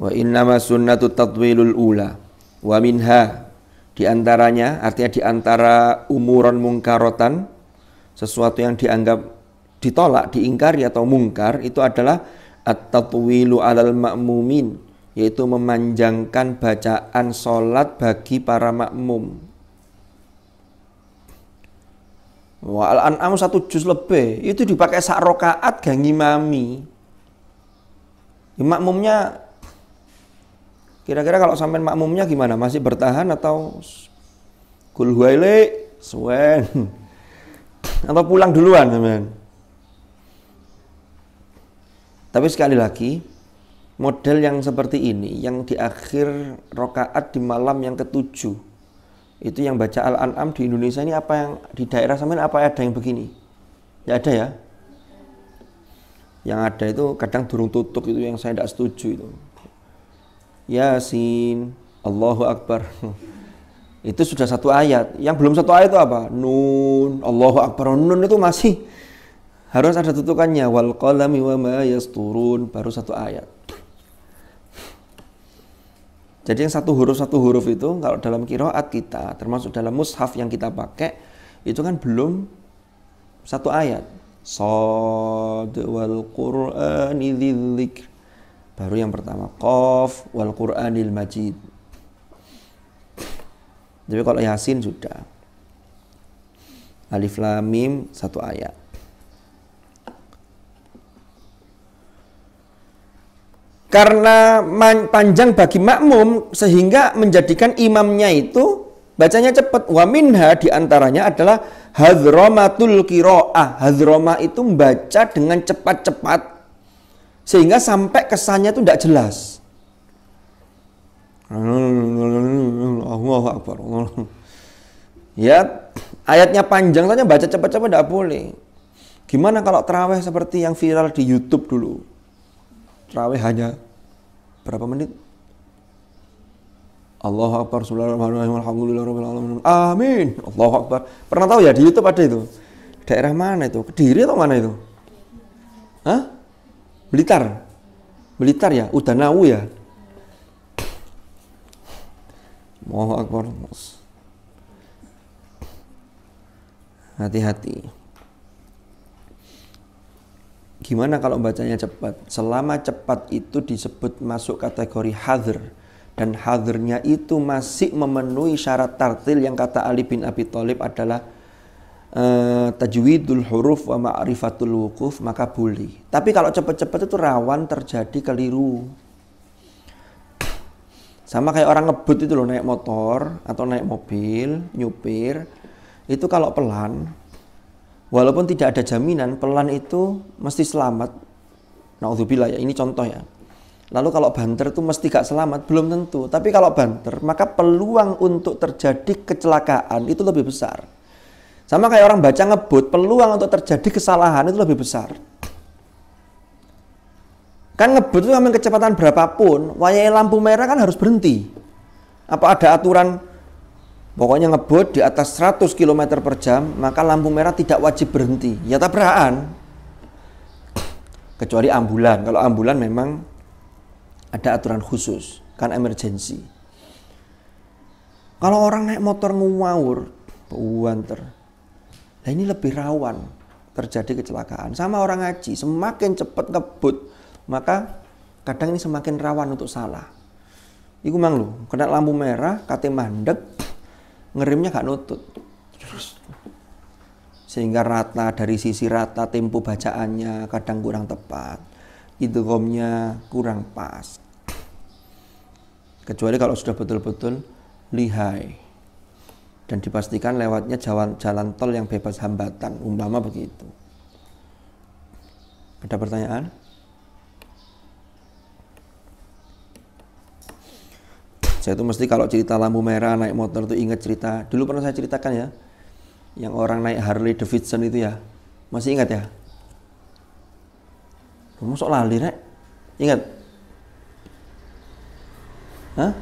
Wa innama sunnatu tatwilul ula wa minha di antaranya artinya di antara umuran mungkarotan sesuatu yang dianggap ditolak, diingkari atau mungkar itu adalah at-tatwilu alal makmumin yaitu memanjangkan bacaan solat bagi para makmum. Wa al-an'am satu juz lebih itu dipakai sak rakaat makmumnya kira-kira kalau sampai makmumnya gimana? Masih bertahan atau kulhuaile suwen atau pulang duluan sampean? Tapi sekali lagi, model yang seperti ini, yang di akhir rokaat di malam yang ketujuh, itu yang baca Al-An'am di Indonesia ini apa yang di daerah sama apa ada yang begini? Ya ada ya. Yang ada itu kadang durung tutup itu yang saya tidak setuju itu. Yasin, Allahu Akbar. itu sudah satu ayat. Yang belum satu ayat itu apa? Nun, Allahu Akbar. Nun itu masih harus ada tutukannya wal qalami wa ma yasturun baru satu ayat. Jadi yang satu huruf satu huruf itu kalau dalam kiroat kita termasuk dalam mushaf yang kita pakai itu kan belum satu ayat. sad wal Qur'an dzikr. Baru yang pertama qaf wal Qur'anil majid. Jadi kalau Yasin sudah. Alif Lam Mim satu ayat. karena panjang bagi makmum sehingga menjadikan imamnya itu bacanya cepat wa minha diantaranya adalah hadromatul kiroah hadroma itu membaca dengan cepat-cepat sehingga sampai kesannya itu tidak jelas ya ayatnya panjang saja baca cepat-cepat tidak boleh gimana kalau teraweh seperti yang viral di YouTube dulu terawih hanya berapa menit? Allahu Akbar, Bismillahirrahmanirrahim, Alhamdulillah, Amin. Allahu Akbar. Pernah tahu ya di YouTube ada itu? Daerah mana itu? Kediri atau mana itu? Hah? Blitar. Blitar ya, Udanau ya. Allahu Akbar. Hati-hati gimana kalau bacanya cepat? Selama cepat itu disebut masuk kategori hadir dan hadirnya itu masih memenuhi syarat tartil yang kata Ali bin Abi Thalib adalah uh, tajwidul huruf wa ma'rifatul wukuf maka boleh. Tapi kalau cepat-cepat itu rawan terjadi keliru. Sama kayak orang ngebut itu loh naik motor atau naik mobil, nyupir. Itu kalau pelan walaupun tidak ada jaminan pelan itu mesti selamat naudzubillah ya ini contoh ya lalu kalau banter itu mesti gak selamat belum tentu tapi kalau banter maka peluang untuk terjadi kecelakaan itu lebih besar sama kayak orang baca ngebut peluang untuk terjadi kesalahan itu lebih besar kan ngebut itu kecepatan berapapun wayai lampu merah kan harus berhenti apa ada aturan pokoknya ngebut di atas 100 km per jam, maka lampu merah tidak wajib berhenti. Ya tabrakan. Kecuali ambulan. Kalau ambulan memang ada aturan khusus, kan emergensi. Kalau orang naik motor ngawur, buwanter. Nah ini lebih rawan terjadi kecelakaan. Sama orang ngaji, semakin cepat ngebut, maka kadang ini semakin rawan untuk salah. Iku mang lu, kena lampu merah, kate mandek, ngerimnya gak nutut sehingga rata dari sisi rata tempo bacaannya kadang kurang tepat idgomnya kurang pas kecuali kalau sudah betul-betul lihai dan dipastikan lewatnya jalan, jalan tol yang bebas hambatan umpama begitu ada pertanyaan Saya itu mesti kalau cerita lampu merah naik motor itu ingat cerita. Dulu pernah saya ceritakan ya, yang orang naik Harley Davidson itu ya. Masih ingat ya? Kamu sok lali rek. Ingat? Hah?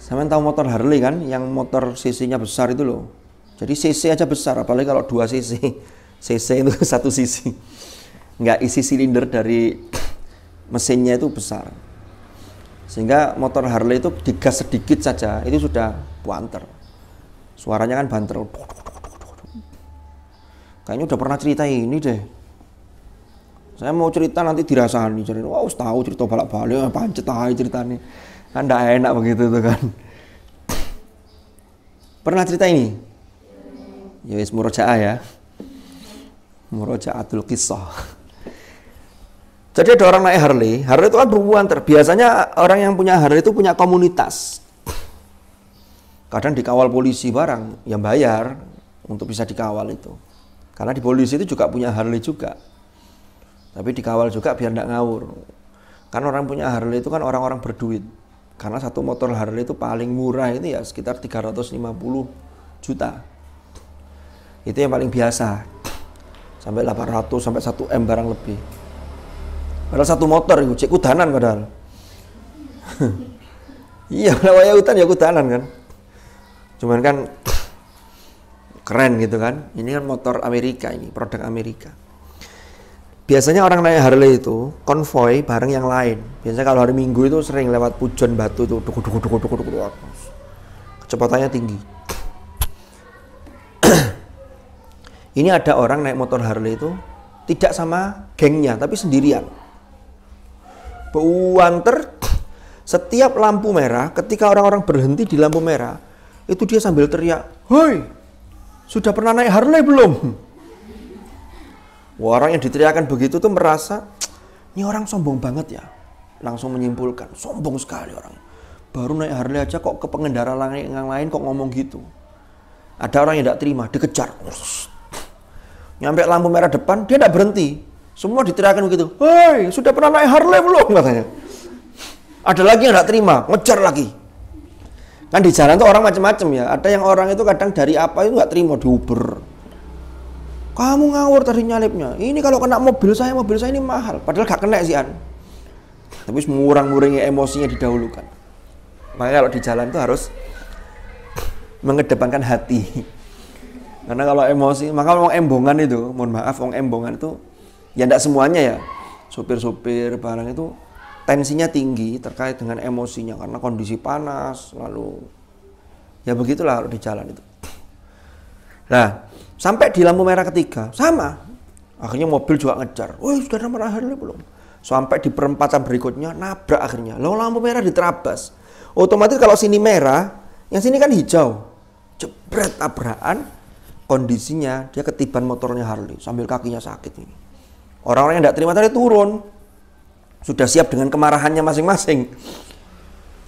Sama tahu motor Harley kan, yang motor cc-nya besar itu loh. Jadi cc aja besar, apalagi kalau dua cc. cc itu satu cc Nggak isi silinder dari mesinnya itu besar sehingga motor Harley itu digas sedikit saja itu sudah banter suaranya kan banter kayaknya udah pernah cerita ini deh saya mau cerita nanti nih jadi wow tahu cerita balak balik pancet aja ceritanya kan tidak enak begitu tuh kan pernah cerita ini ya wis murojaah ya murojaatul kisah jadi ada orang naik Harley, Harley itu kan perempuan Terbiasanya orang yang punya Harley itu punya komunitas. Kadang dikawal polisi barang, yang bayar untuk bisa dikawal itu. Karena di polisi itu juga punya Harley juga. Tapi dikawal juga biar tidak ngawur. Karena orang punya Harley itu kan orang-orang berduit. Karena satu motor Harley itu paling murah ini ya sekitar 350 juta. Itu yang paling biasa. Sampai 800 sampai 1 M barang lebih. Padahal satu motor itu cek kudanan padahal. iya, kalau waya hutan ya kudanan kan. Cuman kan keren gitu kan. Ini kan motor Amerika ini, produk Amerika. Biasanya orang naik Harley itu konvoy bareng yang lain. Biasanya kalau hari Minggu itu sering lewat Pujon Batu itu duku duku duku duku duku. Kecepatannya tinggi. ini ada orang naik motor Harley itu tidak sama gengnya tapi sendirian Buanter setiap lampu merah, ketika orang-orang berhenti di lampu merah, itu dia sambil teriak, "Hoi, sudah pernah naik Harley belum?" Wah, orang yang diteriakan begitu tuh merasa, "Ini orang sombong banget ya." Langsung menyimpulkan, "Sombong sekali orang. Baru naik Harley aja kok ke pengendara lain yang lain kok ngomong gitu." Ada orang yang tidak terima, dikejar. Nyampe lampu merah depan, dia tidak berhenti. Semua diteriakan begitu. Hei, sudah pernah naik Harley belum? Katanya. Ada lagi yang nggak terima, ngejar lagi. Kan di jalan itu orang macam-macam ya. Ada yang orang itu kadang dari apa itu nggak terima di Kamu ngawur tadi nyalipnya. Ini kalau kena mobil saya, mobil saya ini mahal. Padahal gak kena sih an. Tapi murang-muringnya emosinya didahulukan. Makanya kalau di jalan itu harus mengedepankan hati. Karena kalau emosi, maka orang embongan itu, mohon maaf, orang embongan itu ya tidak semuanya ya sopir-sopir barang itu tensinya tinggi terkait dengan emosinya karena kondisi panas lalu ya begitulah di jalan itu nah sampai di lampu merah ketiga sama akhirnya mobil juga ngejar wah sudah merah belum sampai di perempatan berikutnya nabrak akhirnya lalu lampu merah diterabas otomatis kalau sini merah yang sini kan hijau jebret tabrakan kondisinya dia ketiban motornya Harley sambil kakinya sakit ini Orang-orang yang tidak terima tadi turun. Sudah siap dengan kemarahannya masing-masing.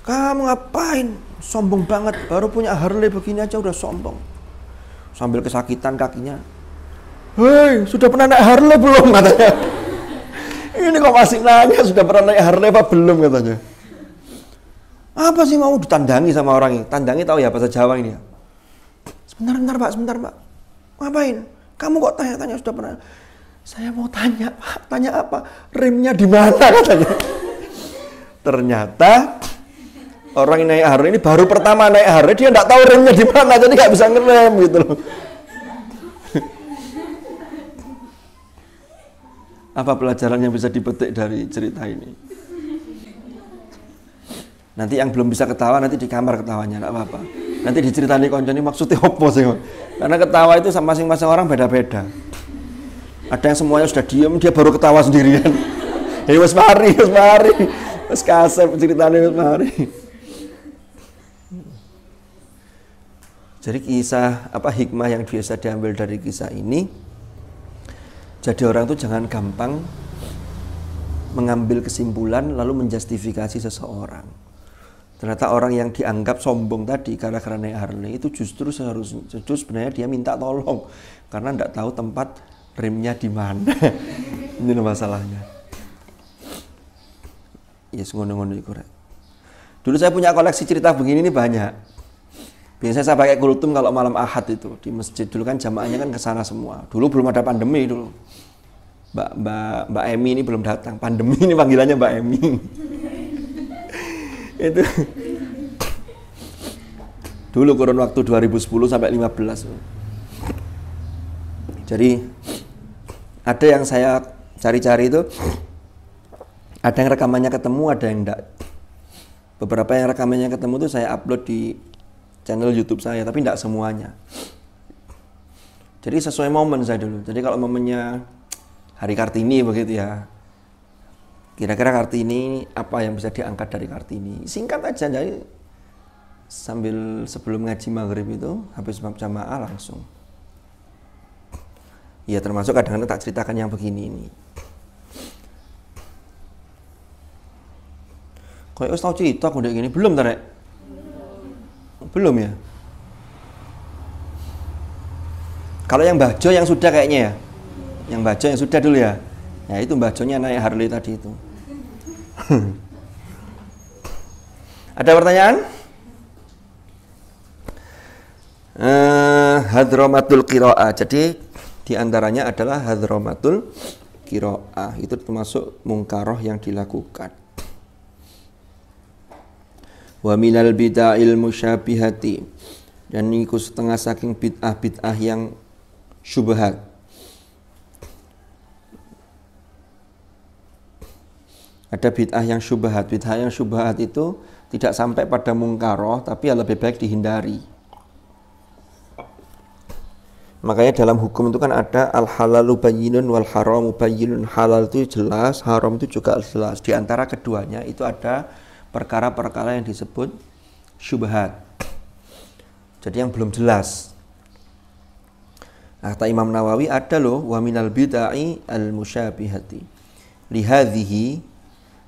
Kamu ngapain? Sombong banget. Baru punya Harley begini aja udah sombong. Sambil kesakitan kakinya. Hei, sudah pernah naik Harley belum? Katanya. Ini kok masih nanya sudah pernah naik Harley apa belum katanya. Apa sih mau ditandangi sama orang ini? Tandangi tahu ya bahasa Jawa ini ya. Sebentar, sebentar Pak, sebentar Pak. Ngapain? Kamu kok tanya-tanya sudah pernah saya mau tanya pak tanya apa remnya di mana katanya ternyata orang yang naik Harley ini baru pertama naik Harley dia nggak tahu remnya di mana jadi nggak bisa ngerem gitu loh apa pelajaran yang bisa dipetik dari cerita ini nanti yang belum bisa ketawa nanti di kamar ketawanya nggak apa-apa nanti diceritain konco ini maksudnya opo sih karena ketawa itu sama masing-masing orang beda-beda ada yang semuanya sudah diem dia baru ketawa sendirian hei mas ya, mari mas mari mas kasep ceritanya mas mari jadi kisah apa hikmah yang biasa diambil dari kisah ini jadi orang itu jangan gampang mengambil kesimpulan lalu menjustifikasi seseorang ternyata orang yang dianggap sombong tadi karena karena Harley itu justru seharusnya justru sebenarnya dia minta tolong karena tidak tahu tempat remnya di mana ini masalahnya yes ngono-ngono iku rek dulu saya punya koleksi cerita begini nih banyak biasanya saya pakai kultum kalau malam ahad itu di masjid dulu kan jamaahnya kan ke sana semua dulu belum ada pandemi dulu Mbak Mbak Mbak Emi ini belum datang pandemi ini panggilannya Mbak Emi itu dulu kurun waktu 2010 sampai 15 jadi ada yang saya cari-cari itu ada yang rekamannya ketemu, ada yang enggak. Beberapa yang rekamannya ketemu itu saya upload di channel YouTube saya, tapi enggak semuanya. Jadi sesuai momen saya dulu. Jadi kalau momennya hari Kartini begitu ya. Kira-kira Kartini apa yang bisa diangkat dari Kartini? Singkat aja jadi sambil sebelum ngaji maghrib itu habis jamaah langsung Ya termasuk kadang-kadang tak ceritakan yang begini ini. Kau harus tahu cerita aku ini belum tarek? Belum. belum ya. Kalau yang bajo yang sudah kayaknya ya, yang bajo yang sudah dulu ya. Ya itu bajonya naik Harley tadi itu. Ada pertanyaan? Eh, hadromatul kiroa. Jadi di antaranya adalah hadromatul kiroah. Itu termasuk mungkaroh yang dilakukan. Wa minal bid'ail musyabihati. Dan ikut setengah saking bid'ah-bid'ah yang syubhat. Ada bid'ah yang syubhat. Bid'ah yang syubhat itu tidak sampai pada mungkaroh, tapi lebih baik dihindari Makanya dalam hukum itu kan ada al halalu bayyinun wal haramu bayyinun. Halal itu jelas, haram itu juga jelas. Di antara keduanya itu ada perkara-perkara yang disebut syubhat. Jadi yang belum jelas. Nah, kata Imam Nawawi ada loh wa minal bid'ai al musyabihati. Lihadhihi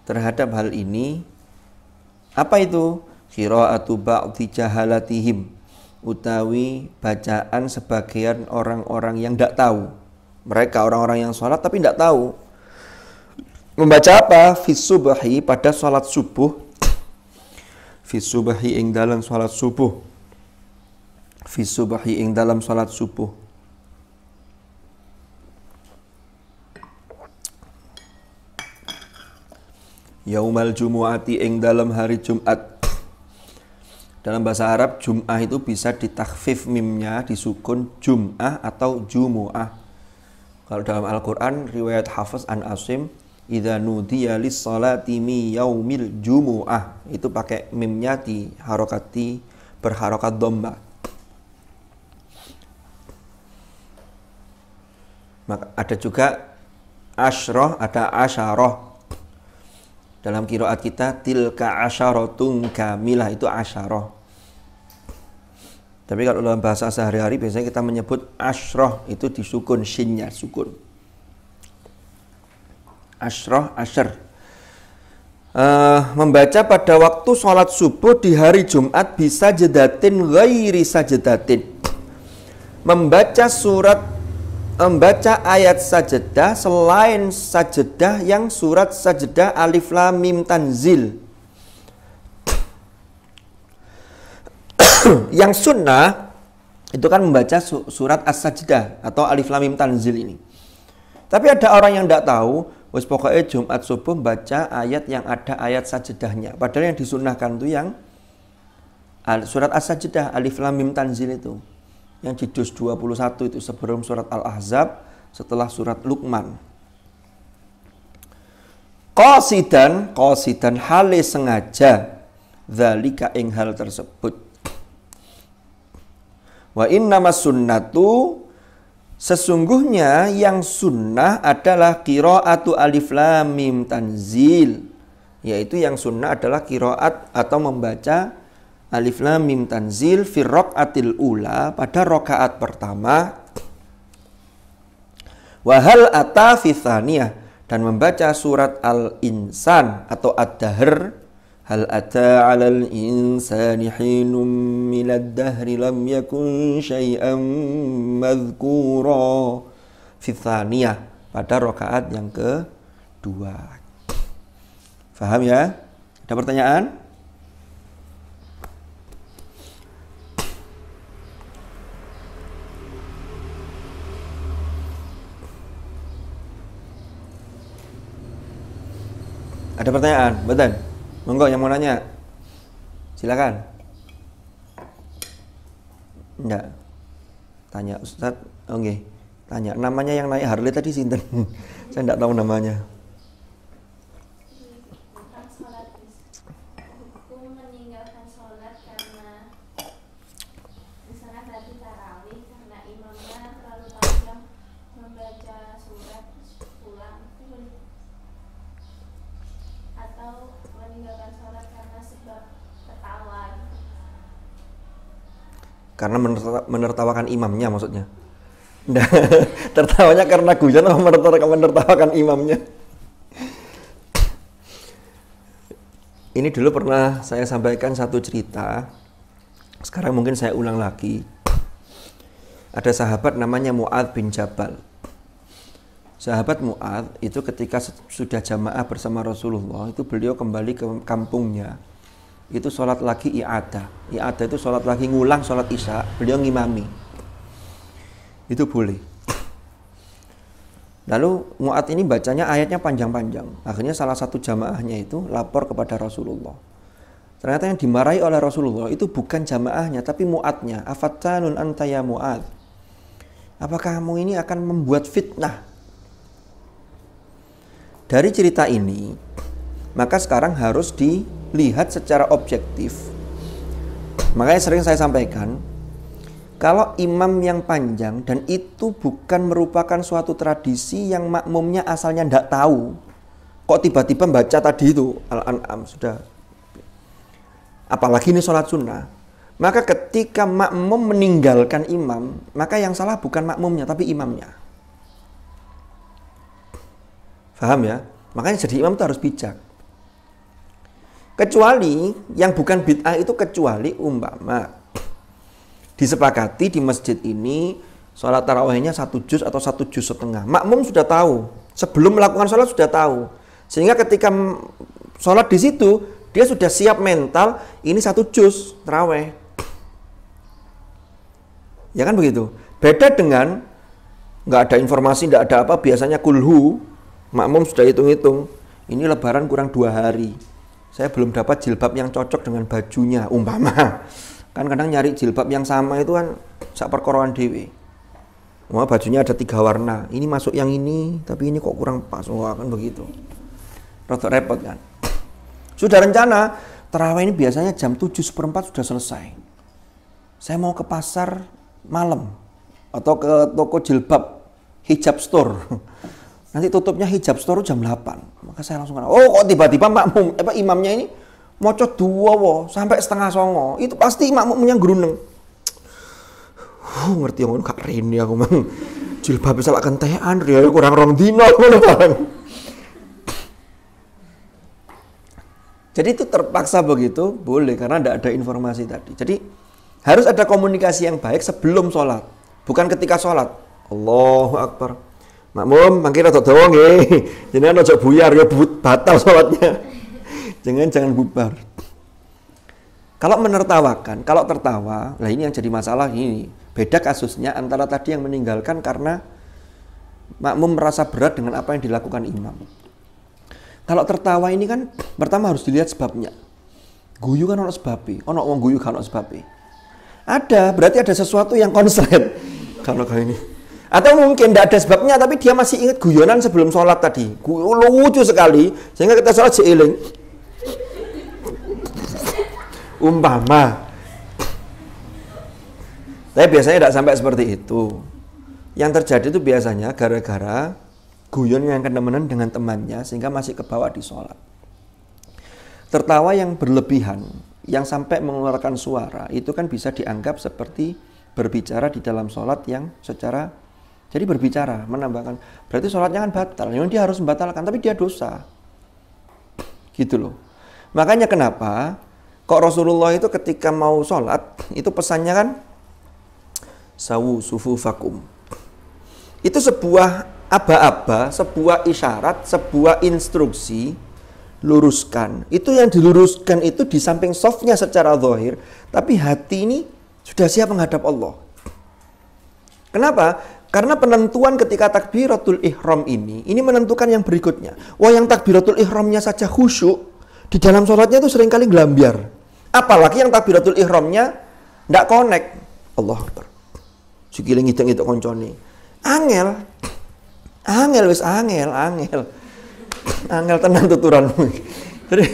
terhadap hal ini apa itu? Qira'atu ba'dhi jahalatihim utawi bacaan sebagian orang-orang yang tidak tahu. Mereka orang-orang yang sholat tapi tidak tahu. Membaca apa? Fisubahi pada sholat subuh. Fisubahi ing dalam sholat subuh. Fisubahi ing dalam sholat subuh. Yaumal Jumu'ati ing dalam hari Jumat dalam bahasa Arab, Jum'ah itu bisa ditakfif mimnya, disukun Jum'ah atau Jumu'ah. Kalau dalam Al-Quran, riwayat Hafiz An Asim, Iza nudiya lis-salati mi yaumil jumu'ah. Itu pakai mimnya di harokati berharokat domba. Maka ada juga asyroh, ada asyaroh. Dalam kiroat kita, tilka asyaratun kamilah itu asyaroh. Tapi kalau dalam bahasa sehari-hari biasanya kita menyebut asroh itu disukun shinnya sukun. Asroh asher. Uh, eh, membaca pada waktu sholat subuh di hari Jumat bisa jedatin ghairi sajedatin. Membaca surat membaca ayat sajedah selain sajedah yang surat sajedah alif lam mim tanzil yang sunnah itu kan membaca surat As-Sajdah atau Alif lamim Mim Tanzil ini. Tapi ada orang yang tidak tahu, wis pokoknya Jumat subuh baca ayat yang ada ayat sajedahnya. Padahal yang disunahkan itu yang surat As-Sajdah Alif lamim Mim Tanzil itu. Yang di juz 21 itu sebelum surat Al-Ahzab, setelah surat Luqman. Qasidan, qasidan hale sengaja zalika ing hal tersebut Wa innama sunnatu Sesungguhnya yang sunnah adalah kiroatu alif lam mim tanzil Yaitu yang sunnah adalah kiroat atau membaca alif lam mim tanzil firrok atil ula pada rokaat pertama Wahal ata dan membaca surat al-insan atau ad-dahr هل أتى على الإنسان حين من الدهر لم يكن شيئا مذكورا في الثانية pada rokaat yang kedua Faham ya? Ada pertanyaan? Ada pertanyaan? Betul? Monggo yang mau nanya. Silakan. Enggak. Tanya Ustadz. Oke. Oh okay. Tanya namanya yang naik Harley tadi sinten? Saya enggak tahu namanya. Karena menertawakan imamnya maksudnya. Nah, tertawanya karena guyon atau menertawakan imamnya? Ini dulu pernah saya sampaikan satu cerita. Sekarang mungkin saya ulang lagi. Ada sahabat namanya Mu'ad bin Jabal. Sahabat Mu'ad itu ketika sudah jamaah bersama Rasulullah itu beliau kembali ke kampungnya itu sholat lagi i'ada. I'ada itu sholat lagi ngulang sholat isya, beliau ngimami. Itu boleh. Lalu muat ini bacanya ayatnya panjang-panjang. Akhirnya salah satu jamaahnya itu lapor kepada Rasulullah. Ternyata yang dimarahi oleh Rasulullah itu bukan jamaahnya, tapi muatnya Afatanun antaya muat Apa kamu ini akan membuat fitnah? Dari cerita ini, maka sekarang harus dilihat secara objektif. Makanya sering saya sampaikan, kalau imam yang panjang dan itu bukan merupakan suatu tradisi yang makmumnya asalnya tidak tahu, kok tiba-tiba baca tadi itu al-an'am sudah, apalagi ini sholat sunnah, maka ketika makmum meninggalkan imam, maka yang salah bukan makmumnya tapi imamnya. Faham ya? Makanya jadi imam itu harus bijak. Kecuali yang bukan bid'ah itu kecuali umpama disepakati di masjid ini sholat tarawihnya satu juz atau satu juz setengah. Makmum sudah tahu, sebelum melakukan sholat sudah tahu. Sehingga ketika sholat di situ, dia sudah siap mental, ini satu juz taraweh. Ya kan begitu. Beda dengan nggak ada informasi, nggak ada apa, biasanya kulhu, makmum sudah hitung-hitung. Ini lebaran kurang dua hari saya belum dapat jilbab yang cocok dengan bajunya umpama kan kadang nyari jilbab yang sama itu kan sak perkoroan dewi Wah bajunya ada tiga warna, ini masuk yang ini, tapi ini kok kurang pas, wah kan begitu. Rotok repot kan. Sudah rencana, terawih ini biasanya jam 7 seperempat sudah selesai. Saya mau ke pasar malam, atau ke toko jilbab, hijab store nanti tutupnya hijab store jam 8. Maka saya langsung oh kok tiba-tiba makmum apa eh, imamnya ini moco dua wo sampai setengah songo itu pasti makmumnya gerundeng, Uh, ngerti ngono kak Rini aku mang. Jilbab bisa kentean tean ya kurang rong dino ngono Jadi itu terpaksa begitu boleh karena tidak ada informasi tadi. Jadi harus ada komunikasi yang baik sebelum sholat, bukan ketika sholat. Allahu Akbar. Makmum, mangke rada dawa nggih. Jenengan aja buyar ya but batal salatnya. jangan jangan bubar. Kalau menertawakan, kalau tertawa, lah ini yang jadi masalah ini. Beda kasusnya antara tadi yang meninggalkan karena makmum merasa berat dengan apa yang dilakukan imam. Kalau tertawa ini kan pertama harus dilihat sebabnya. Guyu kan ono sebabi ono wong guyu kan ono sebabi Ada, berarti ada sesuatu yang konslet. Kalau kayak ini. Atau mungkin tidak ada sebabnya, tapi dia masih ingat guyonan sebelum sholat tadi. Lucu sekali, sehingga kita sholat seiling. Umpama. Tapi biasanya tidak sampai seperti itu. Yang terjadi itu biasanya gara-gara guyon yang kenemenan dengan temannya, sehingga masih kebawa di sholat. Tertawa yang berlebihan, yang sampai mengeluarkan suara, itu kan bisa dianggap seperti berbicara di dalam sholat yang secara jadi berbicara, menambahkan. Berarti sholatnya kan batal. Yang dia harus membatalkan, tapi dia dosa. Gitu loh. Makanya kenapa kok Rasulullah itu ketika mau sholat, itu pesannya kan, sawu sufu fakum. Itu sebuah aba-aba, sebuah isyarat, sebuah instruksi, luruskan. Itu yang diluruskan itu di samping softnya secara zahir, tapi hati ini sudah siap menghadap Allah. Kenapa? Karena penentuan ketika takbiratul ihram ini, ini menentukan yang berikutnya. Wah yang takbiratul ihramnya saja khusyuk, di dalam sholatnya itu seringkali gelambiar. Apalagi yang takbiratul ihramnya tidak connect. Allah Akbar. Sikile ngidang-ngidang konconi. Angel. Angel wis angel, angel. Angel tenang tuturanmu. Jadi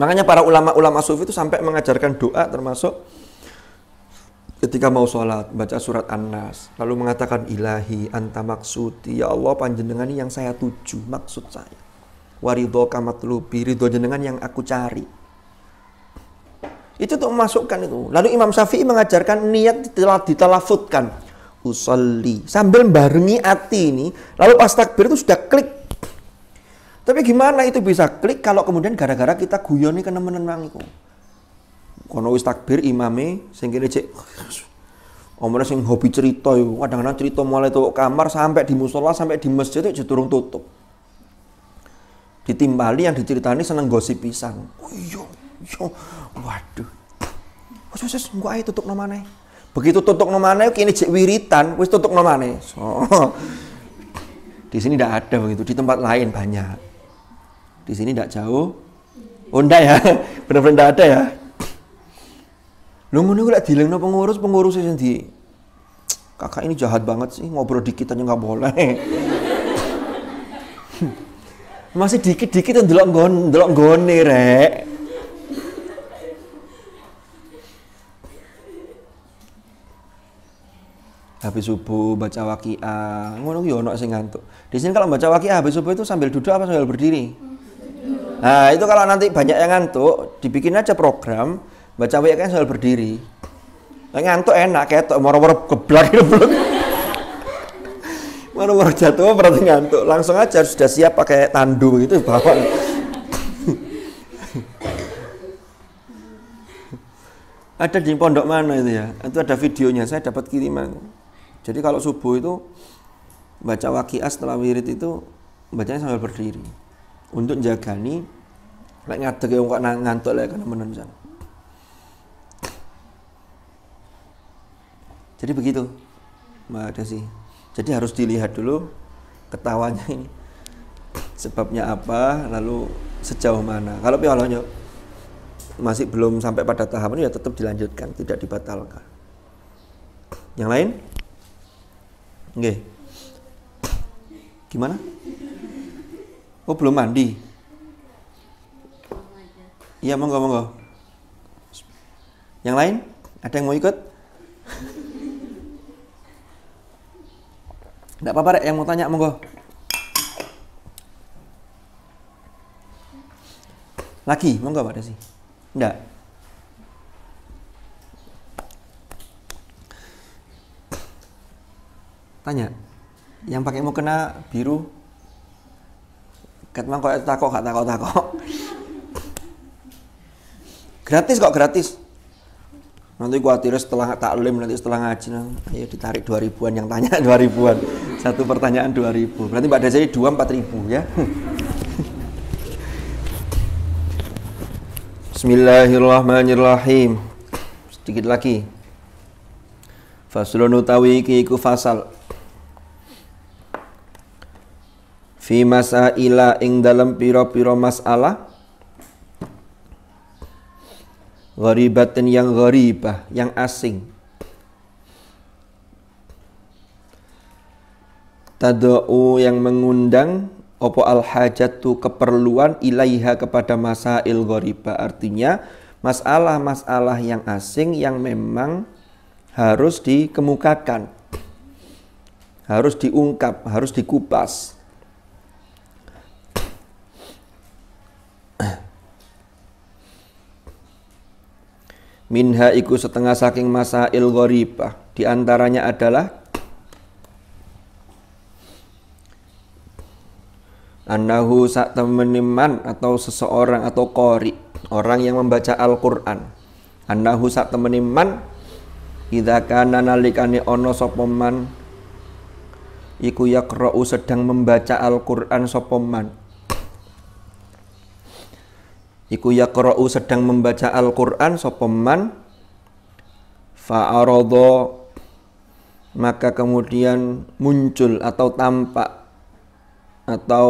Makanya para ulama-ulama sufi itu sampai mengajarkan doa termasuk ketika mau sholat baca surat An-Nas lalu mengatakan ilahi anta maksuti ya Allah panjenengan yang saya tuju maksud saya waridho kamatlubi ridho jenengan yang aku cari itu untuk memasukkan itu lalu Imam Syafi'i mengajarkan niat telah ditelafutkan usalli sambil barengi hati ini lalu pas takbir itu sudah klik tapi gimana itu bisa klik kalau kemudian gara-gara kita guyoni kena menenangiku kono wis takbir imame sing kene cek omone sing hobi cerita yo kadang-kadang cerita mulai tuh kamar sampai di musola sampai di masjid itu durung tutup ditimbali yang diceritani seneng gosip pisang. Oh yo iya, iya waduh wis wis engko ae tutup nomane begitu tutup nomane kene cek wiritan wis tutup nomane so, di sini tidak ada begitu di tempat lain banyak di sini tidak jauh oh ya benar-benar tidak ada ya Lu ngono lek dilengno pengurus, pengurusnya sendiri. Kakak ini jahat banget sih, ngobrol dikit aja nggak boleh. Masih dikit-dikit yang delok nggon, delok nggone, Rek. habis subuh baca wakiah ngono ki ono sing ngantuk di sini kalau baca wakiah habis subuh itu sambil duduk apa sambil berdiri nah itu kalau nanti banyak yang ngantuk dibikin aja program Baca WA kan soal berdiri. Nah, ngantuk enak, ketok moro-moro keblak gitu Moro-moro jatuh berarti ngantuk. Langsung aja sudah siap pakai tandu gitu bawa. ada di pondok mana itu ya? Itu ada videonya. Saya dapat kiriman. Jadi kalau subuh itu baca wakias setelah wirid itu bacanya sambil berdiri untuk jagani lek ngadeg ya, wong kok ngantuk lek kena menensan Jadi begitu, Mbak Desi. Jadi harus dilihat dulu ketawanya ini sebabnya apa, lalu sejauh mana. Kalau pialanya masih belum sampai pada tahap ini, ya tetap dilanjutkan, tidak dibatalkan. Yang lain? Oke. Gimana? Oh, belum mandi. Iya, monggo monggo. Yang lain? Ada yang mau ikut? Enggak apa-apa Rek, yang mau tanya monggo. Lagi, monggo pada sih Enggak. Tanya. Yang pakai mau kena biru. tak kok takok kok takok takok. gratis kok gratis nanti khawatir setelah taklim nanti setelah ngaji nah, ayo ditarik dua ribuan yang tanya dua ribuan satu pertanyaan dua ribu berarti mbak Dajari dua empat ribu ya Bismillahirrahmanirrahim sedikit lagi Faslun utawi iku fasal Fi mas'aila ing dalam piro-piro mas'alah Gharibatin yang gharibah, yang asing. Tadu'u yang mengundang opo al hajatu keperluan ilaiha kepada masail ghariba artinya masalah-masalah yang asing yang memang harus dikemukakan harus diungkap harus dikupas Minha iku setengah saking masa gharibah. Di antaranya adalah Anahu sak temeniman atau seseorang atau kori orang yang membaca Al-Qur'an. Anahu sak temeniman idza kana nalikane ana sapa man iku yaqra'u sedang membaca Al-Qur'an sapa man iku yaqra'u sedang membaca Al-Qur'an sapa man maka kemudian muncul atau tampak atau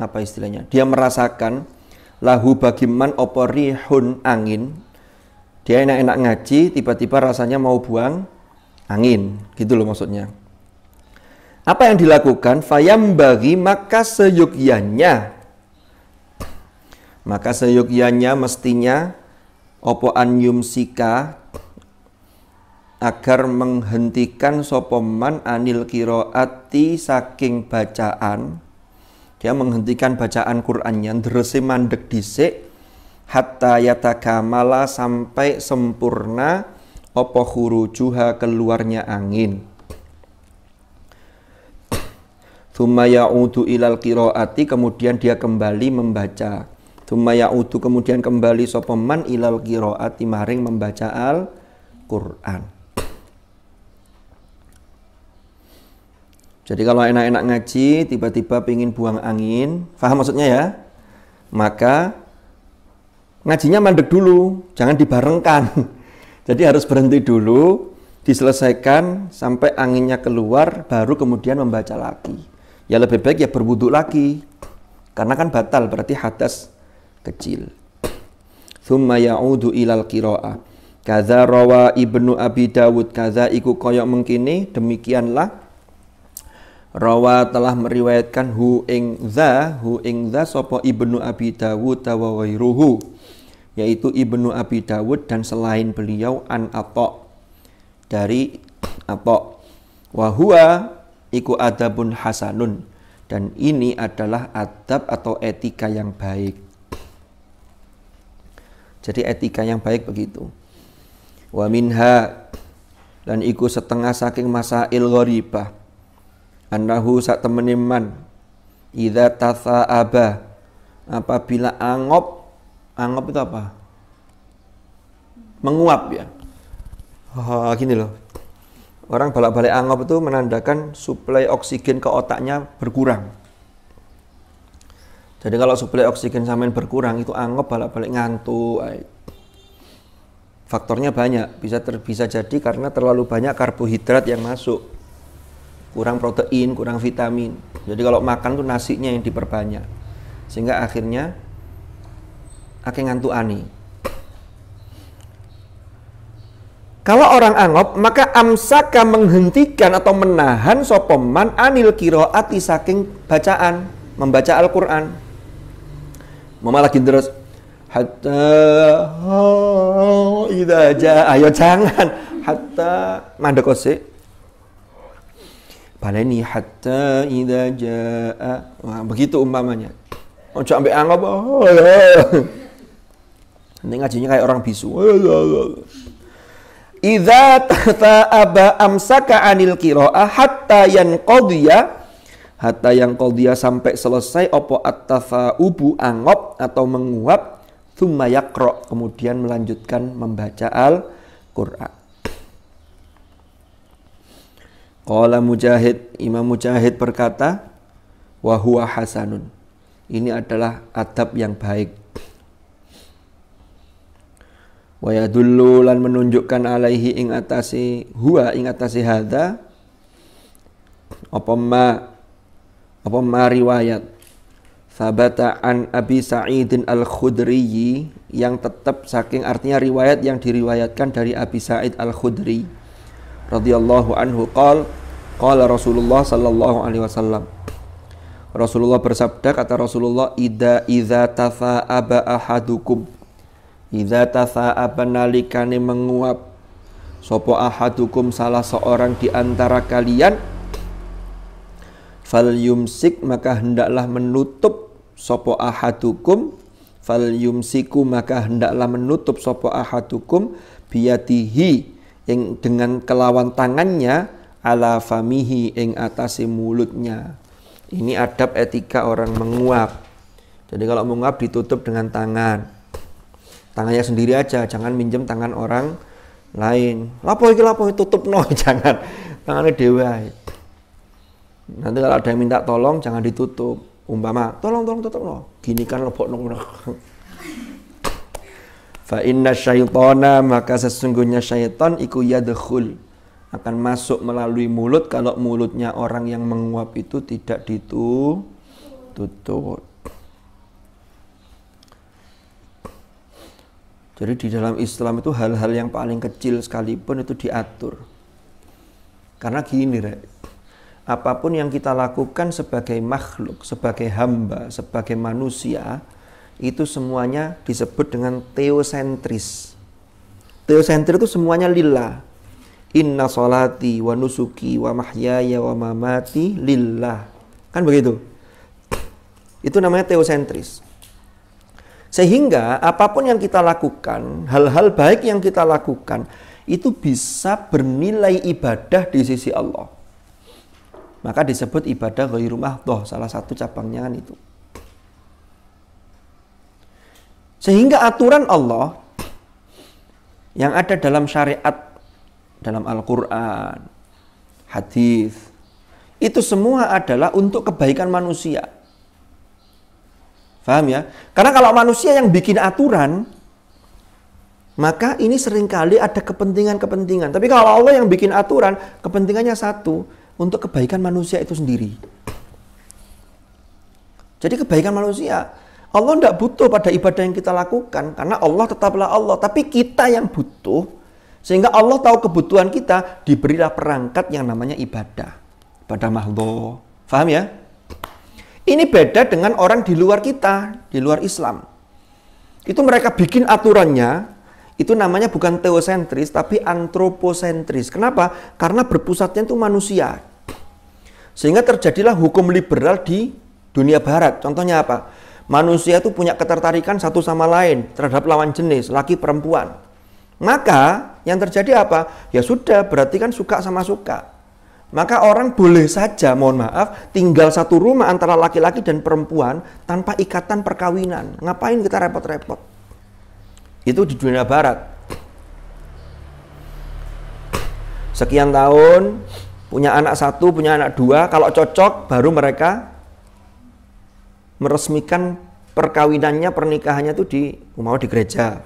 apa istilahnya dia merasakan lahu bagiman opori hun angin dia enak-enak ngaji tiba-tiba rasanya mau buang angin gitu loh maksudnya apa yang dilakukan? Fayam bagi maka seyogyanya. Maka seyogyanya mestinya opo anyum sika agar menghentikan sopoman anil kiroati saking bacaan dia menghentikan bacaan Qurannya dresi mandek disik hatta yatakamala sampai sempurna opo hurujuha keluarnya angin Thumma ya'udu ilal qiraati kemudian dia kembali membaca. Thumma ya'udu kemudian kembali sapa man ilal qiraati maring membaca Al-Qur'an. Jadi kalau enak-enak ngaji, tiba-tiba pingin buang angin, faham maksudnya ya? Maka ngajinya mandek dulu, jangan dibarengkan. Jadi harus berhenti dulu, diselesaikan sampai anginnya keluar, baru kemudian membaca lagi ya lebih baik ya berwuduk lagi karena kan batal berarti hadas kecil thumma ya'udu ilal qira'ah kaza rawa ibnu abi dawud kaza iku koyok mengkini demikianlah rawa telah meriwayatkan hu ing za hu ing za sopo ibnu abi dawud tawawairuhu yaitu ibnu abi dawud dan selain beliau an atok dari atok wahua iku adabun hasanun dan ini adalah adab atau etika yang baik. Jadi etika yang baik begitu. Wa minha dan iku setengah saking masail gharibah. Annahu sak temeniman idza tasaaba apabila angop angop itu apa? Menguap ya. Oh, gini loh. Orang balak-balik angop itu menandakan suplai oksigen ke otaknya berkurang. Jadi kalau suplai oksigen sampean berkurang itu angop balak-balik ngantuk. Faktornya banyak, bisa ter, bisa jadi karena terlalu banyak karbohidrat yang masuk. Kurang protein, kurang vitamin. Jadi kalau makan tuh nasinya yang diperbanyak. Sehingga akhirnya akan ngantuk ani. Kalau orang angop, maka amsaka menghentikan atau menahan sopeman anil kiroati saking bacaan, membaca Al-Quran. Mama lagi terus, hatta oh, ida aja, ayo jangan, hatta mandekose. Baleni hatta ida jaa, Wah, begitu umpamanya. Ojo ambek angop, oh, ya. Nanti ngajinya kayak orang bisu. Oh, ya, ya. Idza tata'aba amsaka anil qira'ah hatta yanqadhiya hatta yang qadhiya sampai selesai opo at-tafa'ubu angop atau menguap thumma yaqra kemudian melanjutkan membaca Al-Qur'an. Qala Mujahid, Imam Mujahid berkata, wa huwa hasanun. Ini adalah adab yang baik wa yadullu lan menunjukkan alaihi ing atasi huwa ing atasi hadza apa ma apa ma riwayat sabata an abi sa'idin al-khudri yang tetap saking artinya riwayat yang diriwayatkan dari abi sa'id al-khudri radhiyallahu anhu qol qala rasulullah sallallahu alaihi wasallam Rasulullah bersabda kata Rasulullah ida tafa aba ahadukum Iza tasa'aba nalikane menguap sopo ahadukum salah seorang di antara kalian fal yumsik maka hendaklah menutup sopo ahadukum fal yumsiku maka hendaklah menutup sopo ahadukum biatihi yang dengan kelawan tangannya ala famihi yang atasi mulutnya ini adab etika orang menguap jadi kalau menguap ditutup dengan tangan tangannya sendiri aja jangan minjem tangan orang lain lapo iki lapo tutup no jangan tangannya dewa nanti kalau ada yang minta tolong jangan ditutup umpama tolong tolong tutup no gini kan lebok no. fa inna syaitona maka sesungguhnya syaitan iku yadkhul akan masuk melalui mulut kalau mulutnya orang yang menguap itu tidak ditutup Jadi di dalam Islam itu hal-hal yang paling kecil sekalipun itu diatur. Karena gini, Rek. Apapun yang kita lakukan sebagai makhluk, sebagai hamba, sebagai manusia, itu semuanya disebut dengan teosentris. Teosentris itu semuanya lillah. Inna salati, wa nusuki wa mahyaya wa mamati lillah. Kan begitu. Itu namanya teosentris. Sehingga apapun yang kita lakukan, hal-hal baik yang kita lakukan, itu bisa bernilai ibadah di sisi Allah. Maka disebut ibadah ghairu mahdhah, salah satu cabangnya kan itu. Sehingga aturan Allah yang ada dalam syariat dalam Al-Qur'an, hadis itu semua adalah untuk kebaikan manusia. Faham ya? Karena kalau manusia yang bikin aturan, maka ini seringkali ada kepentingan-kepentingan. Tapi kalau Allah yang bikin aturan, kepentingannya satu, untuk kebaikan manusia itu sendiri. Jadi kebaikan manusia, Allah tidak butuh pada ibadah yang kita lakukan, karena Allah tetaplah Allah. Tapi kita yang butuh, sehingga Allah tahu kebutuhan kita, diberilah perangkat yang namanya ibadah. pada mahluk. Faham ya? Ini beda dengan orang di luar kita, di luar Islam. Itu mereka bikin aturannya, itu namanya bukan teosentris tapi antroposentris. Kenapa? Karena berpusatnya itu manusia. Sehingga terjadilah hukum liberal di dunia barat. Contohnya apa? Manusia itu punya ketertarikan satu sama lain terhadap lawan jenis, laki perempuan. Maka yang terjadi apa? Ya sudah, berarti kan suka sama suka. Maka orang boleh saja, mohon maaf, tinggal satu rumah antara laki-laki dan perempuan tanpa ikatan perkawinan. Ngapain kita repot-repot? Itu di dunia barat. Sekian tahun, punya anak satu, punya anak dua, kalau cocok baru mereka meresmikan perkawinannya, pernikahannya itu di, mau di gereja.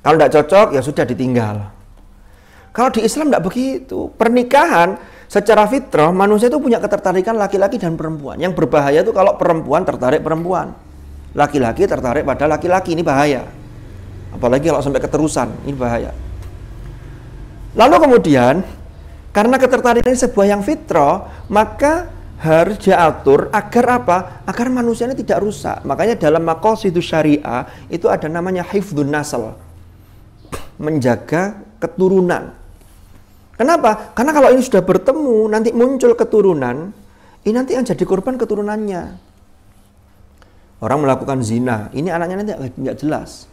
Kalau tidak cocok, ya sudah ditinggal. Kalau di Islam tidak begitu. Pernikahan secara fitrah manusia itu punya ketertarikan laki-laki dan perempuan. Yang berbahaya itu kalau perempuan tertarik perempuan. Laki-laki tertarik pada laki-laki ini bahaya. Apalagi kalau sampai keterusan, ini bahaya. Lalu kemudian karena ketertarikan ini sebuah yang fitrah, maka harus diatur agar apa? Agar manusianya tidak rusak. Makanya dalam makos itu syariah itu ada namanya hifdun nasal. Menjaga keturunan Kenapa? Karena kalau ini sudah bertemu, nanti muncul keturunan, ini nanti yang jadi korban keturunannya. Orang melakukan zina, ini anaknya nanti nggak jelas.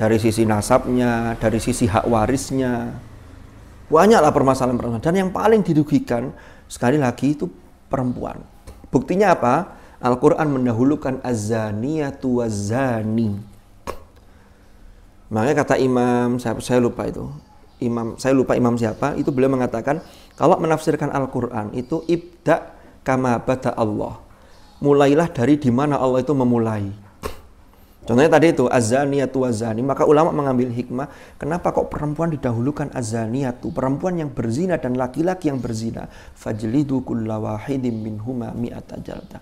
Dari sisi nasabnya, dari sisi hak warisnya, banyaklah permasalahan-permasalahan. Dan yang paling dirugikan, sekali lagi itu perempuan. Buktinya apa? Al-Quran mendahulukan azaniyatu wazani. Makanya kata imam, saya, saya lupa itu, imam saya lupa imam siapa itu beliau mengatakan kalau menafsirkan Al-Qur'an itu ibda kama bada Allah. Mulailah dari di mana Allah itu memulai. Contohnya tadi itu azaniyatu wazani. Maka ulama mengambil hikmah, kenapa kok perempuan didahulukan azaniyatu, perempuan yang berzina dan laki-laki yang berzina. Fajlidu kullawahidim minhuma mi'ata jaldah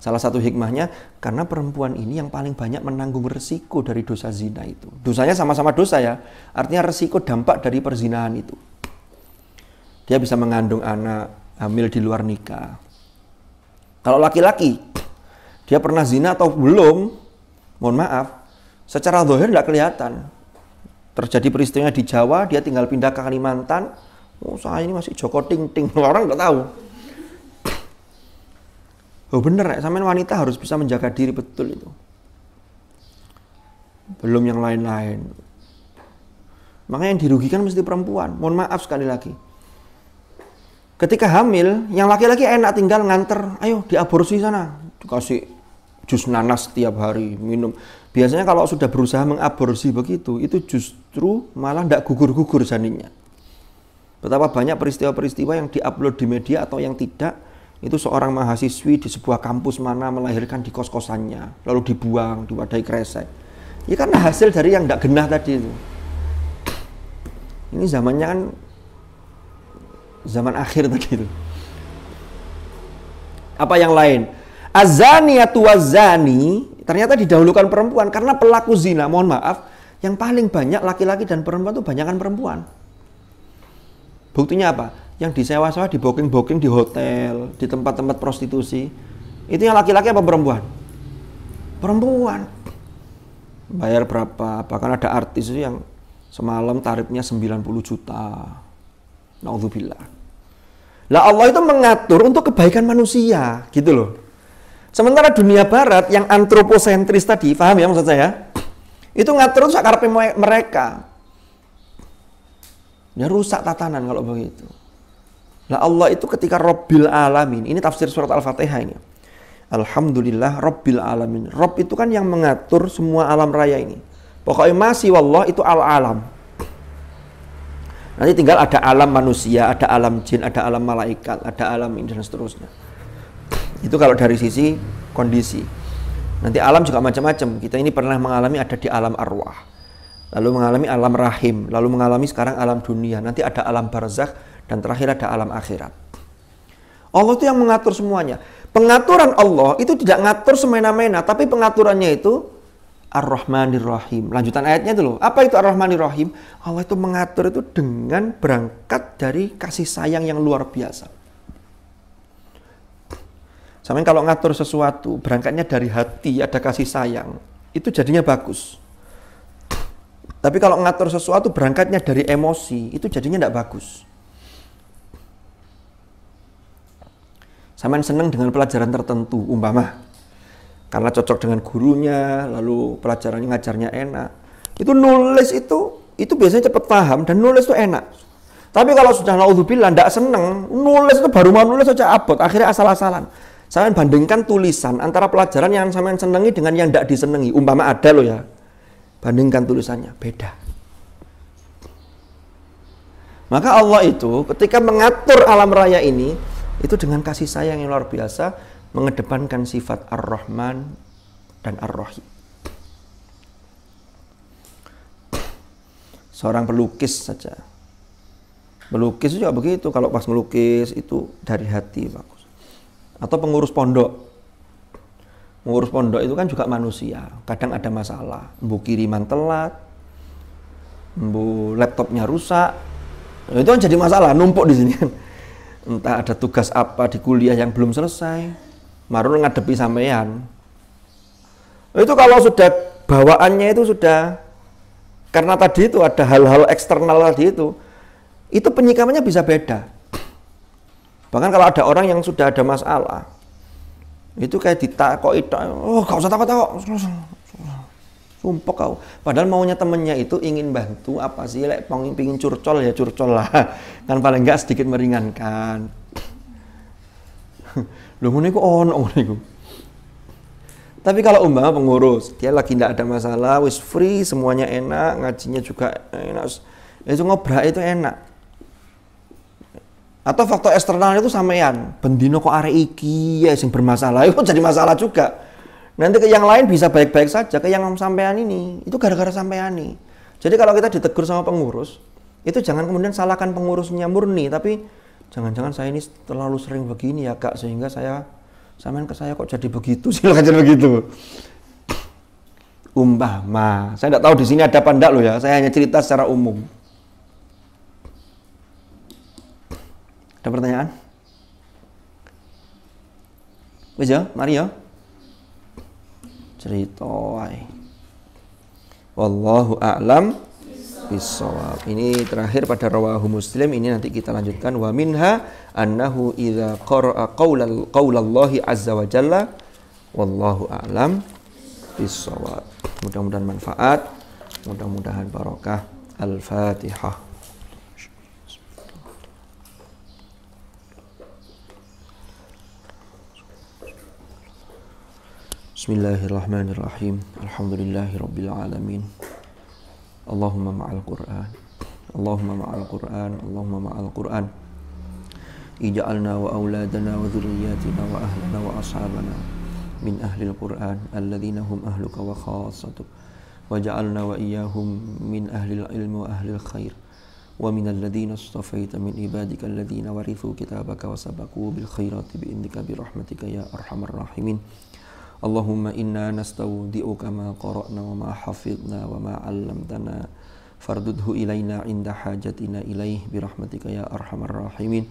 Salah satu hikmahnya karena perempuan ini yang paling banyak menanggung resiko dari dosa zina itu. Dosanya sama-sama dosa ya. Artinya resiko dampak dari perzinahan itu. Dia bisa mengandung anak hamil di luar nikah. Kalau laki-laki dia pernah zina atau belum, mohon maaf, secara zahir tidak kelihatan. Terjadi peristiwa di Jawa, dia tinggal pindah ke Kalimantan. Oh, saya ini masih Joko Ting Ting. Orang nggak tahu Oh bener, sampean wanita harus bisa menjaga diri betul itu. Belum yang lain-lain. Makanya yang dirugikan mesti perempuan. Mohon maaf sekali lagi. Ketika hamil, yang laki-laki enak tinggal nganter, ayo diaborsi sana. Dikasih jus nanas setiap hari, minum. Biasanya kalau sudah berusaha mengaborsi begitu, itu justru malah tidak gugur-gugur janinnya. Betapa banyak peristiwa-peristiwa yang diupload di media atau yang tidak, itu seorang mahasiswi di sebuah kampus mana melahirkan di kos-kosannya, lalu dibuang di wadai kresek. Ya karena hasil dari yang tidak genah tadi itu. Ini zamannya kan zaman akhir tadi itu. Apa yang lain? Azani atau wazani ternyata didahulukan perempuan karena pelaku zina, mohon maaf, yang paling banyak laki-laki dan perempuan itu banyakkan perempuan. Buktinya apa? yang disewa-sewa di booking-booking di hotel, di tempat-tempat prostitusi. Itu yang laki-laki apa perempuan? Perempuan. Bayar berapa? Bahkan ada artis yang semalam tarifnya 90 juta. Nauzubillah. Lah Allah itu mengatur untuk kebaikan manusia, gitu loh. Sementara dunia barat yang antroposentris tadi, paham ya maksud saya? Itu ngatur itu mereka. Ya rusak tatanan kalau begitu lah Allah itu ketika Robbil Alamin, ini tafsir surat Al-Fatihah ini. Alhamdulillah Robbil Alamin. Rob itu kan yang mengatur semua alam raya ini. Pokoknya masih wallah itu al-alam. Nanti tinggal ada alam manusia, ada alam jin, ada alam malaikat, ada alam ini dan seterusnya. Itu kalau dari sisi kondisi. Nanti alam juga macam-macam. Kita ini pernah mengalami ada di alam arwah. Lalu mengalami alam rahim, lalu mengalami sekarang alam dunia. Nanti ada alam barzakh, dan terakhir ada alam akhirat. Allah itu yang mengatur semuanya. Pengaturan Allah itu tidak ngatur semena-mena, tapi pengaturannya itu Ar-Rahmanir Rahim. Lanjutan ayatnya itu loh. Apa itu Ar-Rahmanir Rahim? Allah itu mengatur itu dengan berangkat dari kasih sayang yang luar biasa. Sampai kalau ngatur sesuatu, berangkatnya dari hati, ada kasih sayang. Itu jadinya bagus. Tapi kalau ngatur sesuatu berangkatnya dari emosi, itu jadinya tidak bagus. yang seneng dengan pelajaran tertentu, umpama karena cocok dengan gurunya, lalu pelajarannya ngajarnya enak. Itu nulis itu itu biasanya cepat paham dan nulis itu enak. Tapi kalau sudah naudzubillah tidak seneng, nulis itu baru mau nulis saja abot, akhirnya asal-asalan. Saya bandingkan tulisan antara pelajaran yang sampean senengi dengan yang tidak disenangi. Umpama ada loh ya. Bandingkan tulisannya, beda. Maka Allah itu ketika mengatur alam raya ini, itu dengan kasih sayang yang luar biasa mengedepankan sifat Ar-Rahman dan Ar-Rahim. Seorang pelukis saja. Melukis juga begitu. Kalau pas melukis itu dari hati bagus. Atau pengurus pondok. Pengurus pondok itu kan juga manusia. Kadang ada masalah. bu kiriman telat. bu laptopnya rusak. Nah, itu kan jadi masalah. Numpuk di sini kan entah ada tugas apa di kuliah yang belum selesai marun ngadepi sampean itu kalau sudah bawaannya itu sudah karena tadi itu ada hal-hal eksternal tadi itu itu penyikamannya bisa beda bahkan kalau ada orang yang sudah ada masalah itu kayak itu, oh gak usah takut takut Sumpah kau. Padahal maunya temennya itu ingin bantu apa sih? Lek pengin pingin curcol ya curcol lah. Kan paling enggak sedikit meringankan. Lu ngene kok ono ngene Tapi kalau umpama pengurus, dia lagi tidak ada masalah, wis free, semuanya enak, ngajinya juga enak. Itu ya, ngobrol itu enak. Atau faktor eksternal itu sampean, bendino kok arek iki ya sing bermasalah, itu jadi masalah juga Nanti ke yang lain bisa baik-baik saja, ke yang sampean ini itu gara-gara sampean nih. Jadi kalau kita ditegur sama pengurus, itu jangan kemudian salahkan pengurusnya murni, tapi jangan-jangan saya ini terlalu sering begini ya kak sehingga saya sampean ke saya kok jadi begitu silakan jadi begitu ma. saya tidak tahu di sini ada apa enggak loh ya saya hanya cerita secara umum ada pertanyaan Bisa, ya, mari ya cerita wae. Wallahu a'lam bisawab. Ini terakhir pada rawahu Muslim ini nanti kita lanjutkan wa minha annahu idza qara'a qaulal qaulallahi azza wa jalla wallahu a'lam bisawab. Mudah-mudahan manfaat, mudah-mudahan barokah. Al-Fatihah. بسم الله الرحمن الرحيم الحمد لله رب العالمين اللهم مع القرآن اللهم مع القرآن اللهم مع القرآن اجعلنا وأولادنا وذرياتنا وأهلنا وأصحابنا من أهل القرآن الذين هم أهلك وخاصتك وجعلنا وإياهم من أهل العلم وأهل الخير ومن الذين اصطفيت من عبادك الذين ورثوا كتابك وسبقوا بالخيرات بإنك برحمتك يا أرحم الراحمين اللهم إنا نستودئك ما قرأنا وما حفظنا وما علمتنا فاردده إلينا عند حاجتنا إليه برحمتك يا أرحم الراحمين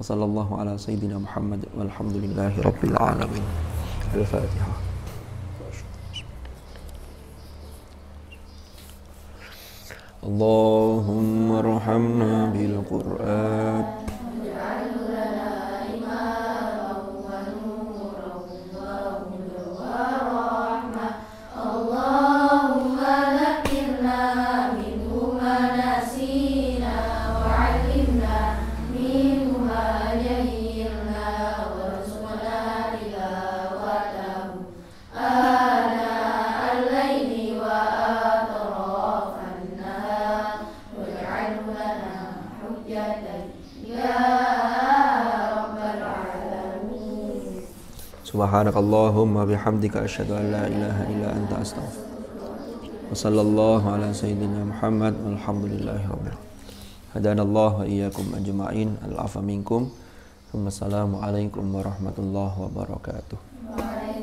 وصلى الله على سيدنا محمد والحمد لله رب العالمين الفاتحة اللهم ارحمنا بالقرآن سبحانك اللهم بحمدك أشهد أن لا إله إلا أنت أستغفرك وصلى الله على سيدنا محمد والحمد لله رب العالمين هدانا الله وإياكم أجمعين العفو منكم ثم السلام عليكم ورحمة الله وبركاته